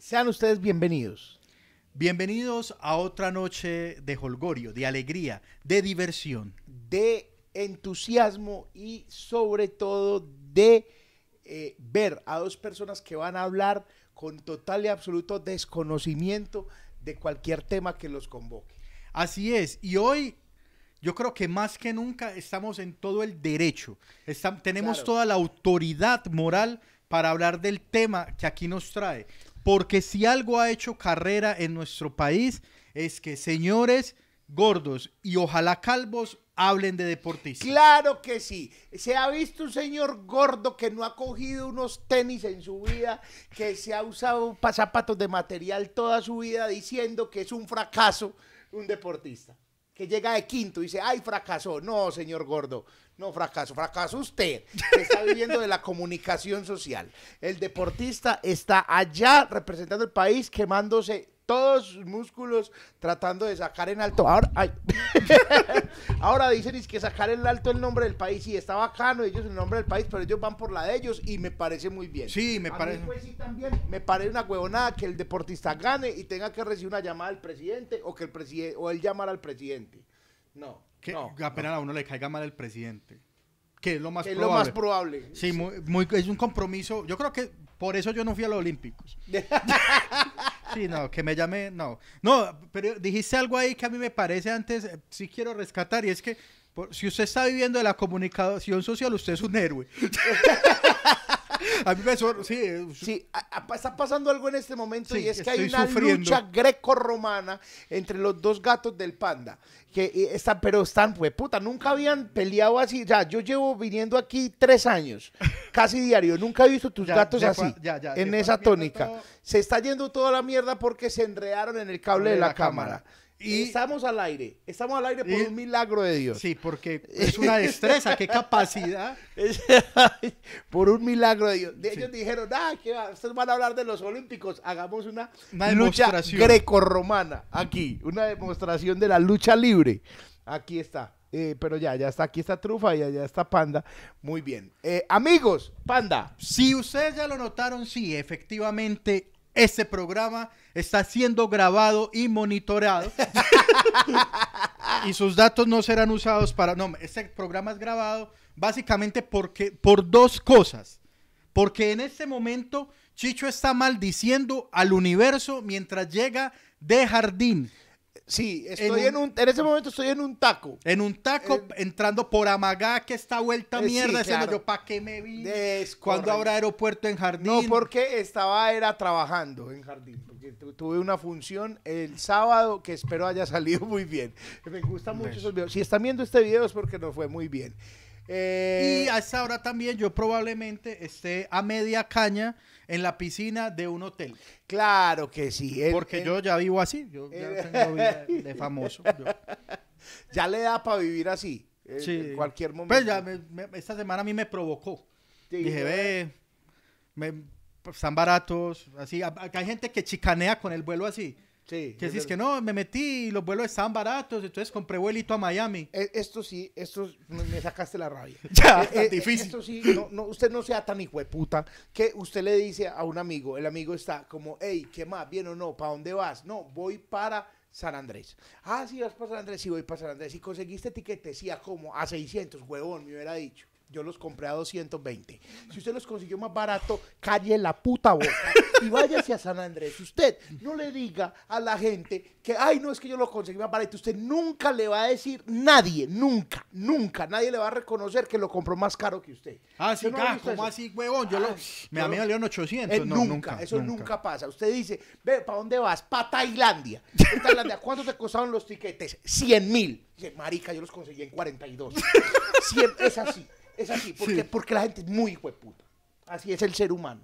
Sean ustedes bienvenidos. Bienvenidos a otra noche de holgorio, de alegría, de diversión. De entusiasmo y sobre todo de eh, ver a dos personas que van a hablar con total y absoluto desconocimiento de cualquier tema que los convoque. Así es, y hoy yo creo que más que nunca estamos en todo el derecho, tenemos toda la autoridad moral para hablar del tema que aquí nos trae. Porque si algo ha hecho carrera en nuestro país es que señores gordos y ojalá calvos hablen de deportistas. Claro que sí. Se ha visto un señor gordo que no ha cogido unos tenis en su vida, que se ha usado zapatos de material toda su vida diciendo que es un fracaso un deportista que llega de quinto y dice, ay, fracasó. No, señor gordo, no fracasó. Fracasó usted, que está viviendo de la comunicación social. El deportista está allá representando el país, quemándose todos sus músculos tratando de sacar en alto. Ahora, Ahora dicen que sacar en alto el nombre del país y está bacano, ellos el nombre del país, pero ellos van por la de ellos y me parece muy bien. Sí, me parece. Pues me parece una huevonada que el deportista gane y tenga que recibir una llamada del presidente o que el presidente o él llamar al presidente. No. Que apenas a uno le caiga mal el presidente. Que es lo más probable. Es lo más probable. Sí, muy, es un compromiso. Yo creo que por eso yo no fui a los Olímpicos. Sí, no, que me llame, no. No, pero dijiste algo ahí que a mí me parece antes, eh, sí quiero rescatar, y es que si usted está viviendo de la comunicación social, usted es un héroe. a mí me suena, sí, eh, está pasando algo en este momento y es que hay una lucha greco-romana entre los dos gatos del panda que eh, están, pero están, pues puta, nunca habían peleado así. Ya, yo llevo viniendo aquí tres años, casi diario. Nunca he visto tus gatos así, en esa tónica. Se está yendo toda la mierda porque se enredaron en el cable de, la, cámara. Y estamos al aire, estamos al aire por un milagro de Dios. Sí, porque es una destreza, qué capacidad. por un milagro de Dios. Ellos dijeron, ah, que ustedes van a hablar de los Olímpicos, hagamos una, lucha grecorromana aquí, una demostración de la lucha libre. Aquí está. Eh, pero ya, ya está aquí está Trufa y allá está Panda. Muy bien. Eh, amigos, Panda. Si ustedes ya lo notaron, sí, efectivamente, este programa está siendo grabado y monitoreado. y sus datos no serán usados para... No, este programa es grabado básicamente porque, por dos cosas. Porque en este momento Chicho está maldiciendo al universo mientras llega de jardín. Sí, estoy en, un, en ese momento estoy en un taco. En un taco, entrando por Amagá, que está vuelta eh, mierda, ¿para qué me vi? cuando habrá aeropuerto en Jardín? No, porque estaba, era trabajando en Jardín, porque tuve una función el sábado que espero haya salido muy bien. Me gusta mucho esos Si están viendo este video es porque nos fue muy bien. y eh, a esta hora también yo probablemente esté a media caña en la piscina de un hotel. Claro que sí. Porque yo ya vivo así, yo ya tengo vida de famoso. Ya le da para vivir así, sí. en cualquier pues momento. Pues ya, esta semana a mí me provocó. Dije, ve, me, pues, están baratos, así. hay gente que chicanea con el vuelo así. Sí, que si es, que no, me metí y los vuelos estaban baratos, entonces compré vuelito a Miami. Eh, esto sí, esto me sacaste la rabia. ya, eh, eh, difícil. Esto sí, no, usted no sea tan hijo de puta que usted le dice a un amigo, el amigo está como, hey, ¿qué más? ¿Bien o no? ¿Para dónde vas? No, voy para San Andrés. Ah, sí, vas para San Andrés, sí, voy para San Andrés. Y conseguiste tiquete, sí, ¿a A 600, huevón, me hubiera dicho. Yo los compré a 220. Si usted los consiguió más barato, calle la puta boca y váyase a San Andrés. Usted no le diga a la gente que, ay, no, es que yo lo conseguí más barato. Usted nunca le va a decir, nadie, nunca, nunca, nadie le va a reconocer que lo compró más caro que usted. Ah, sí, no ah, como así, huevón? Yo me, a mí 800. no, nunca, eso nunca. pasa. Usted dice, ve, ¿para dónde vas? Para Tailandia. cuánto te costaron los tiquetes? 100 mil. Dice, marica, yo los conseguí en 42. es así. Es así, porque, porque la gente es muy hueputa. Así es el ser humano.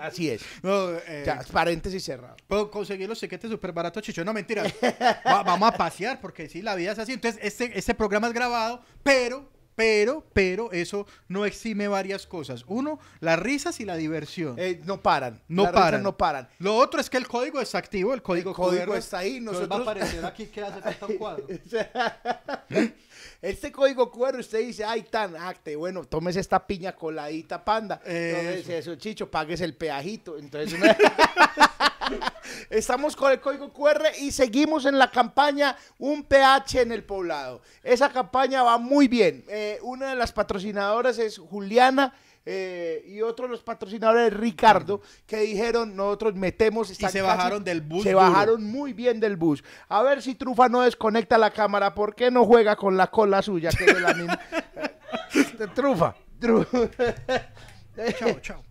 Así es. Eh, paréntesis cerrado. Puedo conseguir los sequetes súper baratos, Chicho. No, mentira. vamos a pasear, porque sí, la vida es así. Entonces, este, este, programa es grabado, pero, pero, pero, eso no exime varias cosas. Uno, las risas y la diversión. Eh, no paran. No paran. No paran. Lo otro es que el código está activo, el código, código está ahí. Nosotros... va a aparecer aquí que hace cuadro. Este código QR usted dice, ay, tan acte, ah, bueno, tómese esta piña coladita, panda. Entonces, eso, chicho, pagues el peajito. Entonces, una... Estamos con el código QR y seguimos en la campaña Un PH en el poblado. Esa campaña va muy bien. Eh, una de las patrocinadoras es Juliana. Eh, y otro de los patrocinadores, es Ricardo, que dijeron, nosotros metemos... Y se bajaron del bus. Se bajaron muy bien del bus. A ver si Trufa no desconecta la cámara, ¿por qué no juega con la cola suya? Este, trufa, trufa. chao, chao.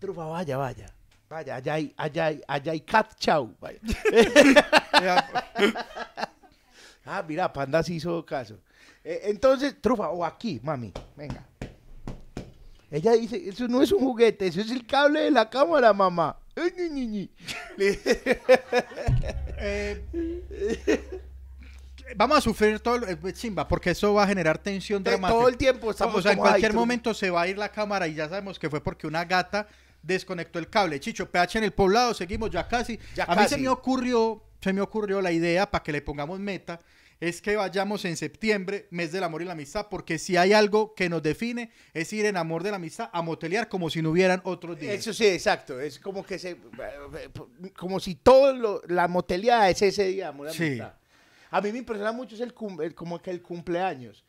Trufa, vaya, vaya. Vaya, allá hay, allá hay, cat chau. Pues. ah, mira, Panda sí hizo caso. Eh, entonces, trufa, o aquí, mami, venga. Ella dice, eso no es un juguete, eso es el cable de la cámara, mamá. Eh, vamos a sufrir todo el chimba, eh, porque eso va a generar tensión dramática. Todo el tiempo estamos. O sea, en cualquier momento se va a ir la cámara y ya sabemos que fue porque una gata desconectó el cable. Chicho, PH en el poblado, seguimos ya casi. a mí se me ocurrió, se me ocurrió la idea para que le pongamos meta es que vayamos en septiembre, mes del amor y la amistad, porque si hay algo que nos define es ir en amor de la amistad a motelear como si no hubieran otros días. Eso sí, exacto. Es como que se, como si todo la moteleada es ese día, amor sí. amistad. A mí me impresiona mucho es como que el cumpleaños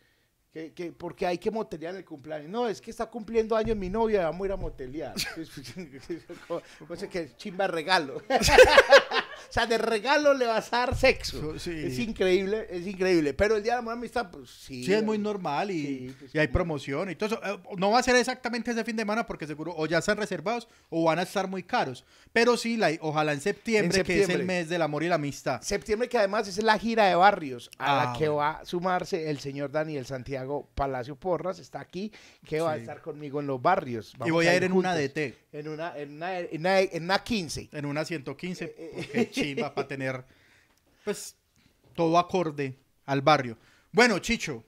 porque hay que motelear el cumpleaños. No, es que está cumpliendo años mi novia, vamos a ir a motelear. Es que chimba regalo. O sea, de regalo le vas a dar sexo. Es increíble, es increíble. Pero el Día de la la Amistad, pues sí. Sí, es muy normal y, pues, hay promoción y todo eso. Eh, no va a ser exactamente ese fin de semana porque seguro o ya están reservados o van a estar muy caros. Pero sí, ojalá en septiembre, que es el mes del amor y la amistad. Septiembre que además es la gira de barrios a la ah, que va a sumarse el señor Daniel Santiago Palacio Porras. Está aquí, que va a estar conmigo en los barrios. y voy a ir, en una DT. En una, en una, en una, 15. En una 115 chimba para tener pues todo acorde al barrio. Bueno, Chicho,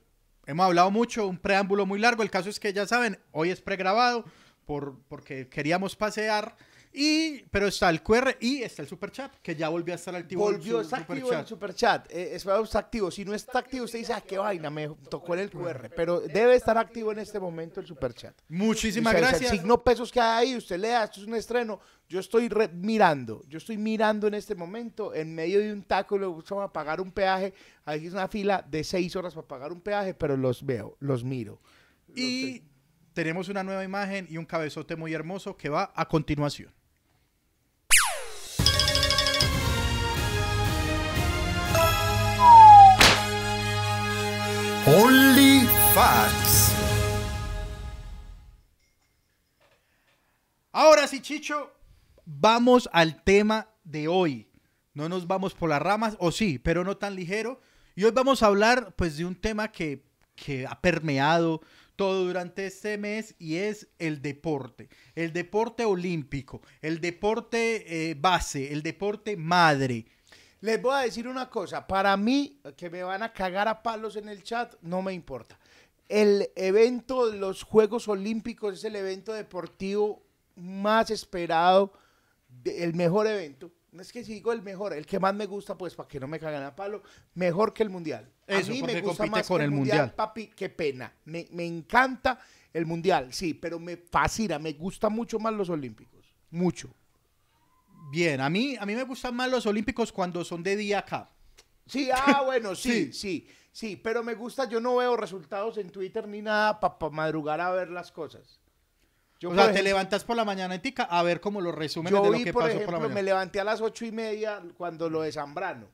hemos hablado mucho, un preámbulo muy largo. El caso es que ya saben, hoy es pregrabado porque queríamos pasear y, pero está el QR y está el super chat, que ya volvió a estar activo. Volvió, a estar activo el super chat. está activo. Si no está activo, usted dice, ah, qué vaina, me tocó el QR. Pero debe estar activo en este momento el super chat. Muchísimas gracias. El signo pesos que hay ahí, usted lea, esto es un estreno. Yo estoy mirando, yo estoy mirando en este momento, en medio de un taco, le a pagar un peaje. Aquí es una fila de seis horas para pagar un peaje, pero los veo, los miro. Y. tenemos una nueva imagen y un cabezote muy hermoso que va a continuación. Only Facts. Ahora sí, Chicho, vamos al tema de hoy. No nos vamos por las ramas, o sí, pero no tan ligero. Y hoy vamos a hablar pues de un tema que, ha permeado todo durante este mes y es el deporte. El deporte olímpico, el deporte eh, base, el deporte madre. Les voy a decir una cosa, para mí, que me van a cagar a palos en el chat, no me importa. El evento de los Juegos Olímpicos es el evento deportivo más esperado, el mejor evento. No Es que si digo el mejor, el que más me gusta, pues para que no me cagan a palos, mejor que el Mundial. Eso, a mí me gusta más con el mundial, mundial, papi, qué pena. Me, me encanta el Mundial, sí, pero me fascina, me gusta mucho más los Olímpicos. Mucho. Bien, a mí, a mí me gustan más los Olímpicos cuando son de día acá. Sí, ah, bueno, sí, sí, sí, pero me gusta, yo no veo resultados en Twitter ni nada para madrugar a ver las cosas. Yo, o sea, te levantas por la mañana tica a ver cómo los resúmenes de lo que pasó por la mañana. Me levanté a las ocho y media cuando lo de Zambrano.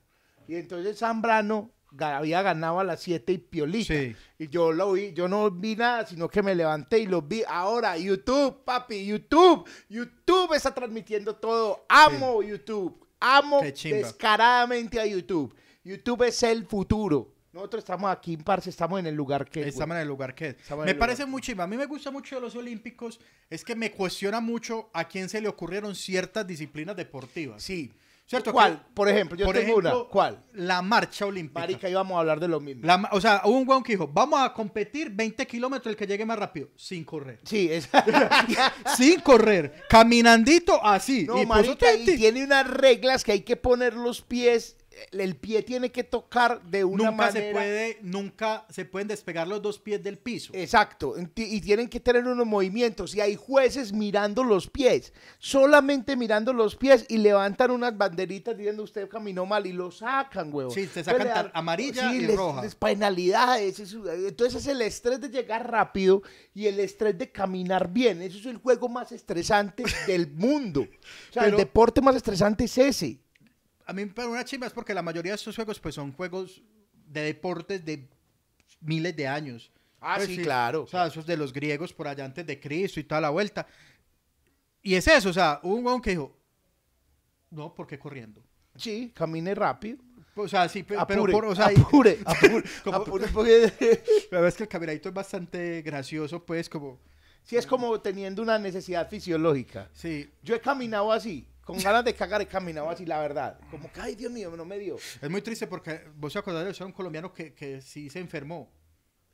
Y entonces Zambrano había ganado a las 7 y piolita. Y yo lo vi, yo no vi nada, sino que me levanté y lo vi. Ahora, YouTube, papi, YouTube, YouTube está transmitiendo todo. Amo YouTube, amo descaradamente a YouTube. YouTube es el futuro. Nosotros estamos aquí, parce, estamos en el lugar que. Estamos en el lugar que. Me parece muy A mí me gusta mucho de los Olímpicos, es que me cuestiona mucho a quién se le ocurrieron ciertas disciplinas deportivas. Sí. ¿Cierto? ¿Cuál? Por ejemplo, yo tengo una. ¿Cuál? La marcha olímpica. Marica, íbamos a hablar de lo mismo. o sea, hubo un hueón que dijo, vamos a competir 20 kilómetros el que llegue más rápido, sin correr. Sí, exacto. sin correr, caminandito así. No, y pues, tiene unas reglas que hay que poner los pies el pie tiene que tocar de una nunca Se puede, nunca se pueden despegar los dos pies del piso. Exacto. Y tienen que tener unos movimientos. Y hay jueces mirando los pies, solamente mirando los pies y levantan unas banderitas diciendo usted caminó mal y lo sacan, huevo. Sí, te sacan Entonces, y roja. penalidades. Entonces es el estrés de llegar rápido y el estrés de caminar bien. Eso es el juego más estresante del mundo. el deporte más estresante es ese a mí para una chimba es porque la mayoría de estos juegos pues son juegos de deportes de miles de años. Ah, pues sí, claro. O sea, esos de los griegos por allá antes de Cristo y toda la vuelta. Y es eso, o sea, hubo un hueón que dijo, no, ¿por qué corriendo? Sí, camine rápido. O sea, sí, pero, apure, por, o sea, apure, apure, La verdad es que el caminadito es bastante gracioso, pues, como... Sí, es como teniendo una necesidad fisiológica. Sí. Yo he caminado así con ganas de cagar y caminaba así, la verdad. Como que, ay, Dios mío, no me dio. Es muy triste porque vos te acordás de un colombiano que, sí se enfermó.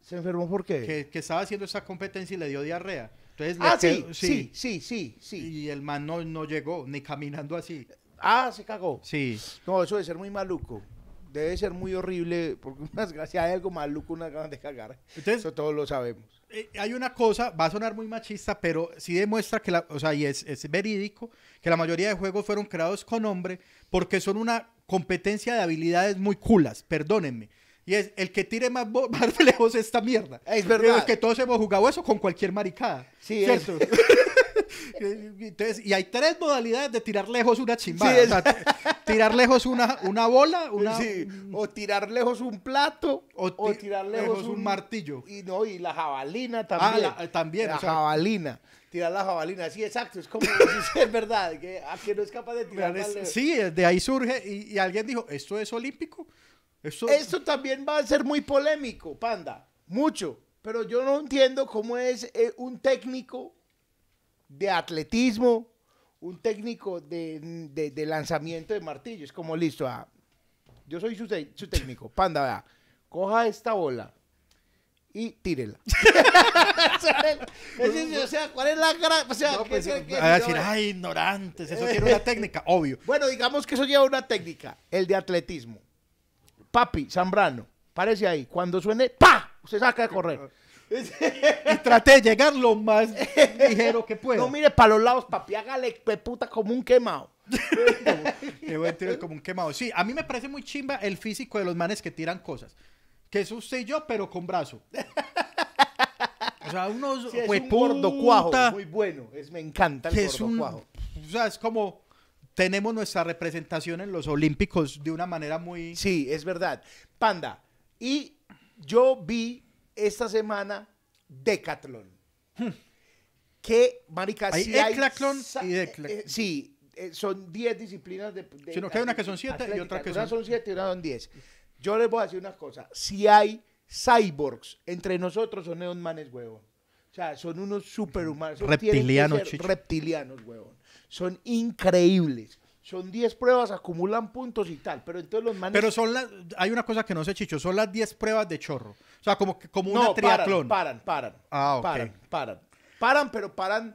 ¿Se enfermó por qué? Que, estaba haciendo esa competencia y le dio diarrea. Entonces, ah, sí, sí, sí, sí, sí, Y el man no, no llegó, ni caminando así. Ah, se cagó. Sí. No, eso de ser muy maluco debe ser muy horrible, porque una desgracia hay algo maluco, una ganas de cagar. Eso todos lo sabemos. Eh, hay una cosa, va a sonar muy machista, pero sí demuestra que, la, o sea, y es, verídico, que la mayoría de juegos fueron creados con hombre porque son una competencia de habilidades muy culas, perdónenme. Y es el que tire más, más lejos esta mierda. Es verdad. que todos hemos jugado eso con cualquier maricada. Sí, eso. y hay tres modalidades de tirar lejos una chimbada. tirar lejos una, una bola, o tirar lejos un plato, o, tirar lejos, un, martillo. Y no, y la jabalina ah, también. la, eh, jabalina. Tirar la jabalina, sí, exacto, es como, es verdad, que, a no es capaz de tirar. sí, de ahí surge, y, alguien dijo, ¿esto es olímpico? ¿Esto... Esto también va a ser muy polémico, panda, mucho, pero yo no entiendo cómo es eh, un técnico de atletismo, un técnico de, de, de lanzamiento de martillos. Como listo, ah, yo soy su, su técnico. Panda, coja esta bola y tírela. o sea, ¿cuál es la gran... O sea, pues, ignorantes, eso tiene una técnica, obvio. Bueno, digamos que eso lleva una técnica, el de atletismo. Papi, Zambrano, parece ahí, cuando suene, ¡pa! se saca de correr. Ah y traté de llegar lo más ligero que pueda. No mire para los lados, papi, hágale puta como un quemado. Me voy a tirar como un quemado. Sí, a mí me parece muy chimba el físico de los manes que tiran cosas. Que es usted y yo, pero con brazo. O sea, unos es muy bueno. Es, me encanta el que un, cuajo. O sea, es como tenemos nuestra representación en los Olímpicos de una manera muy. Sí, es verdad. Panda. Y yo vi esta semana Decathlon. Hmm. ¿Qué, marica hay si hay, y Decathlon. Eh, eh, sí, eh, son 10 disciplinas de, de Sino que hay una que son 7 y otra que son... una son 7 y una son 10. Yo les voy a decir una cosa, si hay cyborgs entre nosotros son neonmanes manes huevón. O sea, son unos superhumanos, Reptilianos, reptilianos, reptilianos, huevón. Son increíbles son 10 pruebas, acumulan puntos y tal, pero entonces los manes... Pero son las, hay una cosa que no sé, Chicho, son las 10 pruebas de chorro. O sea, como, como triatlón. paran, paran, ah, paran. Paran, paran. pero paran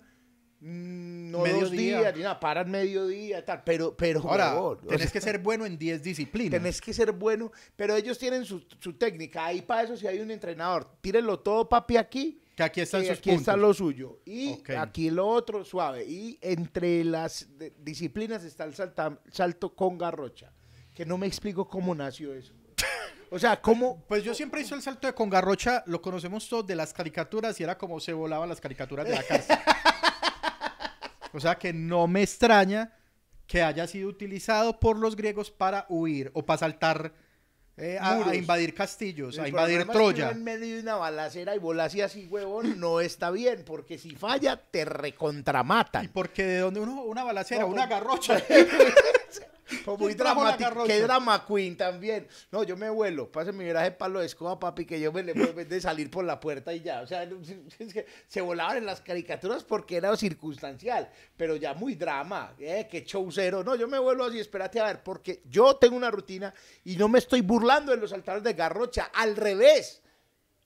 mm, no dos días, ni nada, paran mediodía, tal, pero, pero... Ahora, tenés que ser bueno en 10 disciplinas. Tenés que ser bueno, pero ellos tienen su, su técnica, ahí para eso si hay un entrenador, tírenlo todo papi aquí aquí están eh, aquí está lo suyo. Y aquí lo otro, suave. Y entre las disciplinas está el salto con garrocha. Que no me explico cómo nació eso. O sea, ¿cómo? Pues yo siempre hice el salto de con garrocha, lo conocemos todos de las caricaturas y era como se volaban las caricaturas de la casa o sea que no me extraña que haya sido utilizado por los griegos para huir o para saltar eh, a, invadir castillos, a invadir Troya. Es que en medio de una balacera y volase así, huevón, no está bien, porque si falla, te recontramatan. Y porque de donde uno, una balacera, una pues, garrocha. muy dramático. Qué drama queen también. No, yo me vuelo. Pase mi viraje palo de escoba, papi, que yo me le de salir por la puerta y ya. O sea, se volaban en las caricaturas porque era circunstancial, pero ya muy drama. ¿eh? que qué cero No, yo me vuelo así, espérate a ver, porque yo tengo una rutina y no me estoy burlando de los altares de Garrocha. Al revés.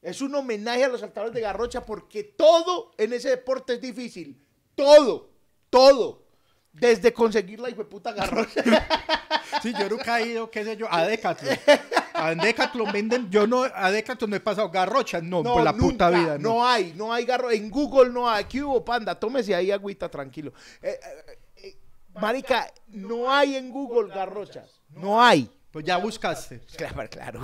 Es un homenaje a los altares de garrocha porque todo en ese deporte es difícil. Todo, todo. Desde conseguir la puta garrocha. sí, yo nunca he ido, qué sé yo, a Decathlon. A Decathlon venden, yo no, a Decathlon no he pasado garrochas, no, por la puta vida. No. hay, no hay garrocha. En Google no hay. Aquí hubo, panda? Tómese ahí agüita, tranquilo. Eh, eh, eh, marica, no hay en Google garrochas. No hay. Pues ya buscaste. Claro, claro.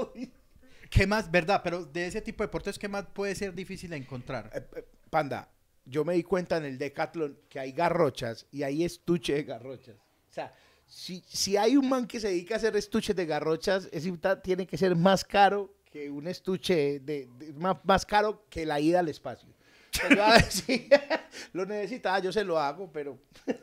¿Qué más, verdad? Pero de ese tipo de deportes, ¿qué más puede ser difícil de encontrar? panda, yo me di cuenta en el Decathlon que hay garrochas y hay estuche de garrochas. O sea, si, hay un man que se dedica a hacer estuches de garrochas, ese tiene que ser más caro que un estuche, de, más, más, caro que la ida al espacio. Pues yo, a ver, si lo necesita, yo se lo hago, pero...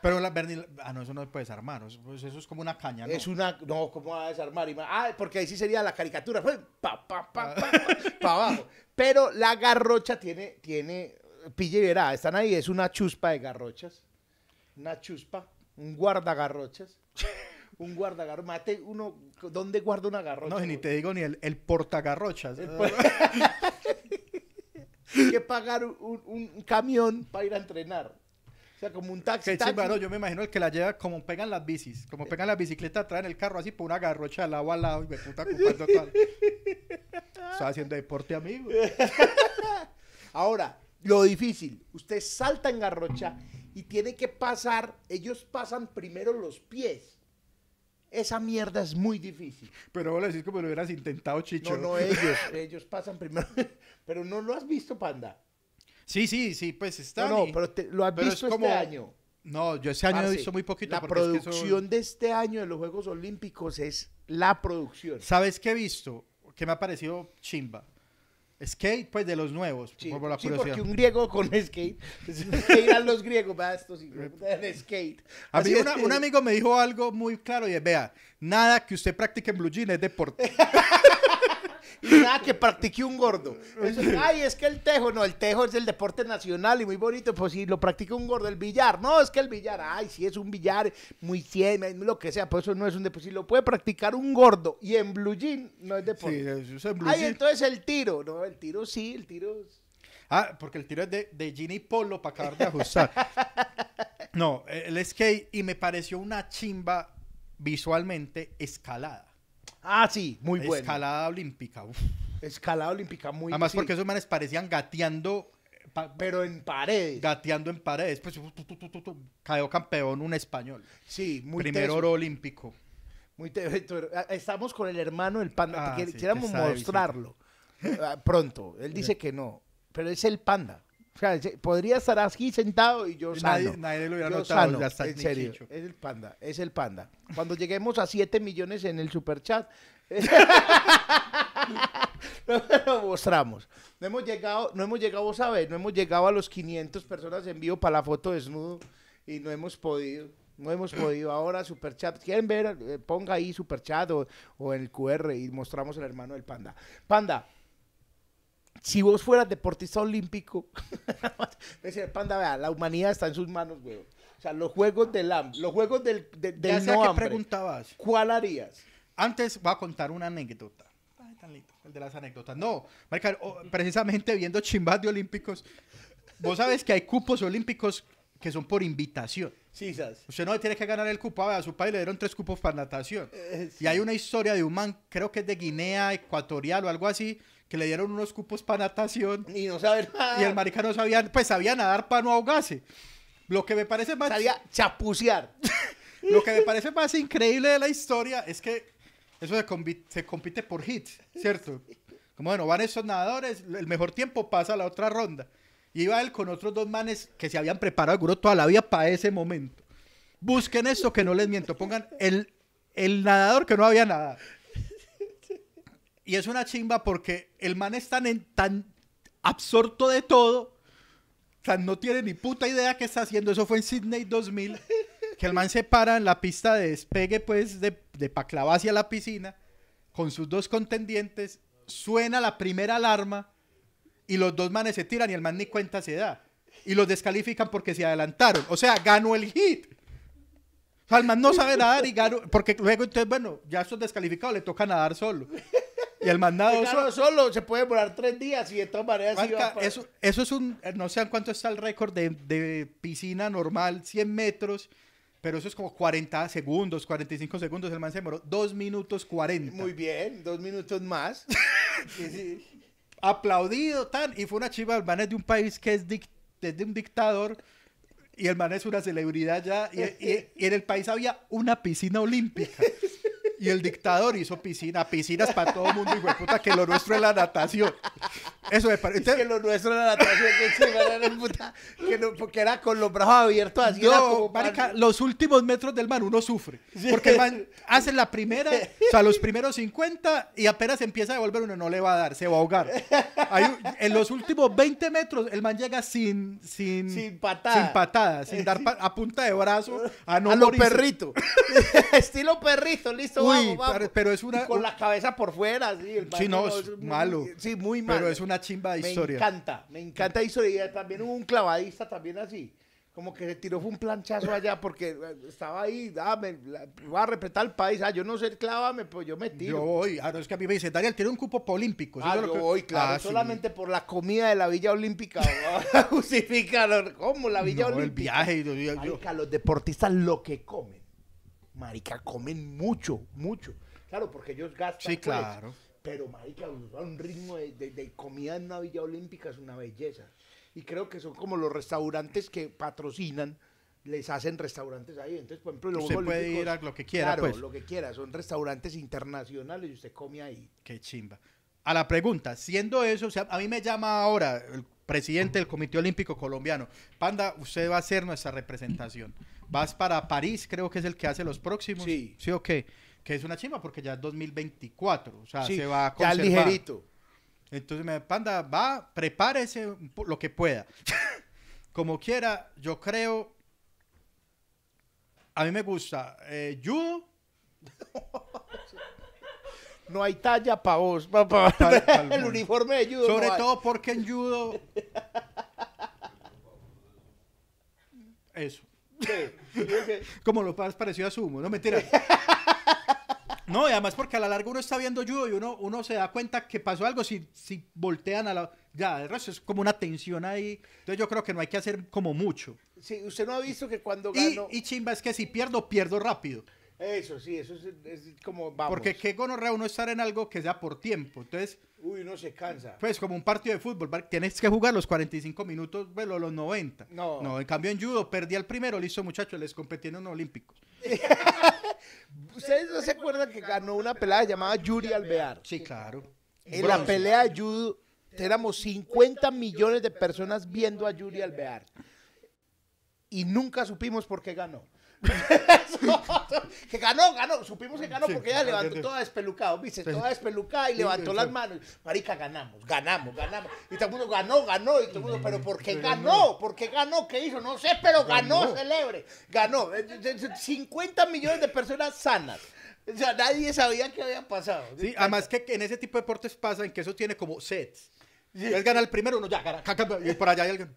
Pero la Bernie, ah, no, eso no se puede desarmar. Pues eso, es como una caña, ¿no? Es una, no, ¿cómo va a desarmar? Ah, porque ahí sí sería la caricatura. pa, pa, pa, pa, pa abajo. Pero la garrocha tiene, tiene pille verá, están ahí, es una chuspa de garrochas, una chuspa, un guardagarrochas. un guardagarrochas. Mate, uno, ¿dónde guarda una garrocha? No, ni te digo ni el, el portagarrochas. que pagar un, un, camión para ir a entrenar. O sea, como un taxi. yo me imagino el que la lleva como pegan las bicis. Como pegan las bicicletas, traen el carro así por una garrocha al lado al lado y me puta el todo. Estaba haciendo deporte, amigo. Ahora, lo difícil. Usted salta en garrocha y tiene que pasar, ellos pasan primero los pies. Esa mierda es muy difícil. Pero vos a decís como lo hubieras intentado, Chicho. No, no, ellos, ellos pasan primero. Pero no lo has visto, Panda. Sí, sí, sí, pues está. No, no, pero lo has visto este año. No, yo ese año he visto muy poquito. La producción de este año de los Juegos Olímpicos es la producción. ¿Sabes qué he visto? Que me ha parecido chimba. Skate, pues de los nuevos. por la sí porque un griego con skate. Pues, que irán los griegos? Va, estos skate. A mí un amigo me dijo algo muy claro y vea, nada que usted practique en blue jeans es deporte. nada que practique un gordo. ay, es que el tejo, no, el tejo es el deporte nacional y muy bonito, pues si lo practica un gordo, el billar, no, es que el billar, ay, si es un billar muy cien, lo que sea, pues eso no es un deporte. Si lo puede practicar un gordo y en blue jean, no es deporte. ay, entonces el tiro, no, el tiro sí, el tiro... Ah, porque el tiro es de, de jean y polo para acabar de ajustar. no, el skate, y me pareció una chimba visualmente escalada. Ah, sí, muy bueno. Escalada olímpica. Escalada olímpica muy Además, porque esos manes parecían gateando. Eh, pero en paredes. Gateando en paredes. Pues cayó campeón un español. Sí, muy Primer oro olímpico. Muy ah, Estamos con el hermano del panda. Ah, quisiéramos mostrarlo eh, pronto. Él dice que no, pero es el panda podría estar aquí sentado y yo sano. Nadie, lo hubiera notado, ya está en serio. Es el panda, es el panda. Cuando lleguemos a 7 millones en el superchat, chat lo mostramos. No hemos llegado, no hemos llegado, vos no hemos llegado a los 500 personas en vivo para la foto desnudo y no hemos podido. No hemos podido ahora superchat. ¿Quieren ver? Eh, ponga ahí superchat o, o el QR y mostramos el hermano del panda. Panda, si vos fueras deportista olímpico, decir panda, la humanidad está en sus manos, güey. O sea, los juegos del los juegos del, de, del ya preguntabas. ¿Cuál harías? Antes voy a contar una anécdota. Ay, tan lindo, el de las anécdotas. No, Marica, precisamente viendo chimbas de olímpicos, vos sabes que hay cupos olímpicos que son por invitación. Sí, ¿sabes? Usted no tiene que ganar el cupo, a su país le dieron tres cupos para natación. Eh, y hay una historia de un man, creo que es de Guinea Ecuatorial o algo así, que le dieron unos cupos para natación. Y no sabe Y el marica no sabía, pues sabía nadar para no ahogarse. Lo que me parece más... Sabía chapucear. lo que me parece más increíble de la historia es que eso se, compite por hits, ¿cierto? Como bueno, van esos nadadores, el mejor tiempo pasa a la otra ronda. Y iba él con otros dos manes que se habían preparado seguro toda la vida para ese momento. Busquen esto que no les miento, pongan el, el nadador que no había nada y es una chimba porque el man es tan, absorto de todo, tan no tiene ni puta idea qué está haciendo. Eso fue en Sydney 2000, que el man se para en la pista de despegue, pues, de, de Paclava hacia la piscina, con sus dos contendientes, suena la primera alarma y los dos manes se tiran y el man ni cuenta se da. Y los descalifican porque se adelantaron. O sea, ganó el hit. O sea, el man no sabe nadar y ganó. Porque luego, entonces, bueno, ya estos descalificados le toca nadar solo. Y el mandado solo, solo se puede demorar tres días y de todas maneras eso, eso es un, eh, no sé cuánto está el récord de, piscina normal, 100 metros, pero eso es como 40 segundos, 45 segundos, el man se demoró 2 minutos 40. Muy bien, dos minutos más. Aplaudido, tan, y fue una chiva, el man es de un país que es, de un dictador. Y el man es una celebridad ya. y en el país había una piscina olímpica. Y el dictador hizo piscina, piscinas para todo el mundo, y, puta, que lo nuestro es la natación. Eso me parece. que lo nuestro es la natación, que era porque era con los brazos abiertos, así marica, los últimos metros del man uno sufre. Porque el man hace la primera, o sea, los primeros 50 y apenas empieza a devolver uno, no le va a dar, se va a ahogar. en los últimos 20 metros, el man llega sin. Sin, sin patada. Sin dar a punta de brazo, a no A perrito. Estilo perrito, listo pero es una. con la cabeza por fuera, sí. no, es malo. Sí, muy malo. Pero es una chimba de historia. Me encanta, me encanta la historia. También un clavadista también así. Como que se tiró fue un planchazo allá porque eh, estaba ahí, va ah, voy a respetar el país, ah, yo no sé, clavame pues yo me tiro. Yo voy, ah, no, es que a mí me dice, Daniel, tiene un cupo olímpico. Ah, yo, ah, solamente por la comida de la Villa Olímpica, Justificaron ¿cómo? La Villa Olímpica. el viaje. los deportistas lo que comen marica, comen mucho, mucho. Claro, porque ellos gastan. Sí, pues, claro. pero, marica, un ritmo de, comida en una villa olímpica es una belleza. Y creo que son como los restaurantes que patrocinan, les hacen restaurantes ahí. Entonces, por ejemplo, puede ir a lo que quiera, Claro, pues. lo que quiera. Son restaurantes internacionales y usted come ahí. Qué chimba. A la pregunta, siendo eso, sea, a mí me llama ahora el presidente del Comité Olímpico Colombiano. Panda, usted va a ser nuestra representación. Vas para París, creo que es el que hace los próximos. Sí. ¿Sí o qué? Que es una chimba porque ya es 2024. O sea, se va a conservar. Ya ligerito. Entonces me panda, va, prepárese lo que pueda. Como quiera, yo creo. A mí me gusta eh, judo. no hay talla para vos, el uniforme de judo. Sobre todo porque en judo. Eso. Como lo parecido a Sumo, no mentira. No, y además porque a la larga uno está viendo judo y uno, uno se da cuenta que pasó algo si, si voltean a la... Ya, el resto es como una tensión ahí. Entonces yo creo que no hay que hacer como mucho. Sí, usted no ha visto que cuando gano... y chimba, es que si pierdo, pierdo rápido. Eso sí, eso es, como vamos. Porque qué gonorrea uno estar en algo que sea por tiempo. Entonces. Uy, uno se cansa. Pues como un partido de fútbol, tienes que jugar los 45 minutos, bueno, los 90. No. No, en cambio en judo perdí al primero, listo muchachos, les competí en los olímpicos. ¿Ustedes no se acuerdan que ganó una pelea llamada Yuri Alvear? Sí, claro. En la pelea de judo éramos 50 millones de personas viendo a Yuri Alvear. Y nunca supimos por qué ganó. que ganó, ganó. Supimos que ganó porque ella levantó toda despelucada, ¿viste? Toda despelucada y levantó las manos. Marica, ganamos, ganamos, ganamos. Y todo el mundo ganó, ganó. Y todo mundo, pero ¿por qué ganó? ¿Por qué ganó? ¿Qué hizo? No sé, pero ganó, celebre. Ganó. 50 eh, millones de personas sanas. O sea, nadie sabía qué había pasado. Sí, además que en ese tipo de deportes pasa en que eso tiene como sets. Él gana el primero, uno ya, gana, y por allá hay alguien.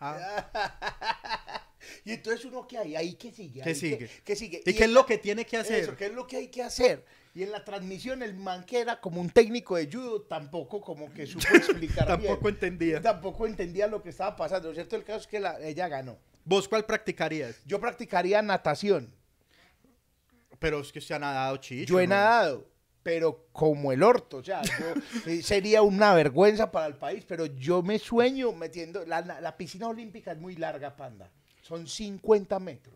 Ah. Y entonces uno que hay, ahí que sigue. ¿Qué sigue? Que, sigue. ¿Y, qué es lo que tiene que hacer? Eso, ¿qué es lo que hay que hacer? Y en la transmisión el man que era como un técnico de judo tampoco como que supo explicar Tampoco entendía. Tampoco entendía lo que estaba pasando. ¿Cierto? El caso es que la, ella ganó. ¿Vos cuál practicarías? Yo practicaría natación. Pero es que se ha nadado chicho. Yo he nadado, pero como el orto. O sea, eh, sería una vergüenza para el país, pero yo me sueño metiendo... La, la piscina olímpica es muy larga, panda son 50 metros.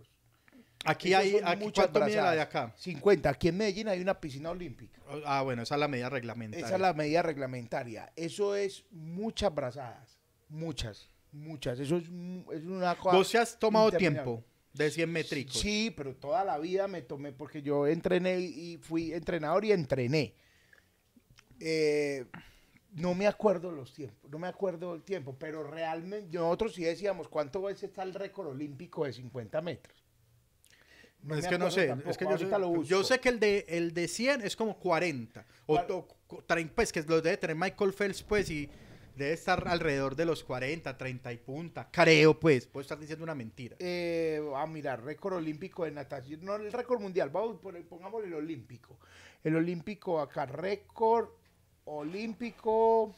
Aquí hay, aquí, ¿cuánto mide la de acá? 50. Aquí en Medellín hay una piscina olímpica. Ah, bueno, esa es la medida reglamentaria. Esa es la medida reglamentaria. Eso es muchas brazadas. Muchas, muchas. Eso es, una cosa. ¿Tú se has tomado tiempo de 100 métricos? Sí, pero toda la vida me tomé, porque yo entrené y fui entrenador y entrené. Eh, no me acuerdo los tiempos, no me acuerdo el tiempo, pero realmente nosotros si decíamos cuánto es está el récord olímpico de 50 metros. No es que no sé, es que yo, lo yo, sé que el de, el de 100 es como 40, o, pues que lo debe tener Michael Phelps, pues, y debe estar alrededor de los 40, 30 y punta, creo, pues, puedo estar diciendo una mentira. Eh, a ah, mirar, récord olímpico de natación, no el récord mundial, vamos, pongámosle el olímpico. El olímpico acá, récord olímpico.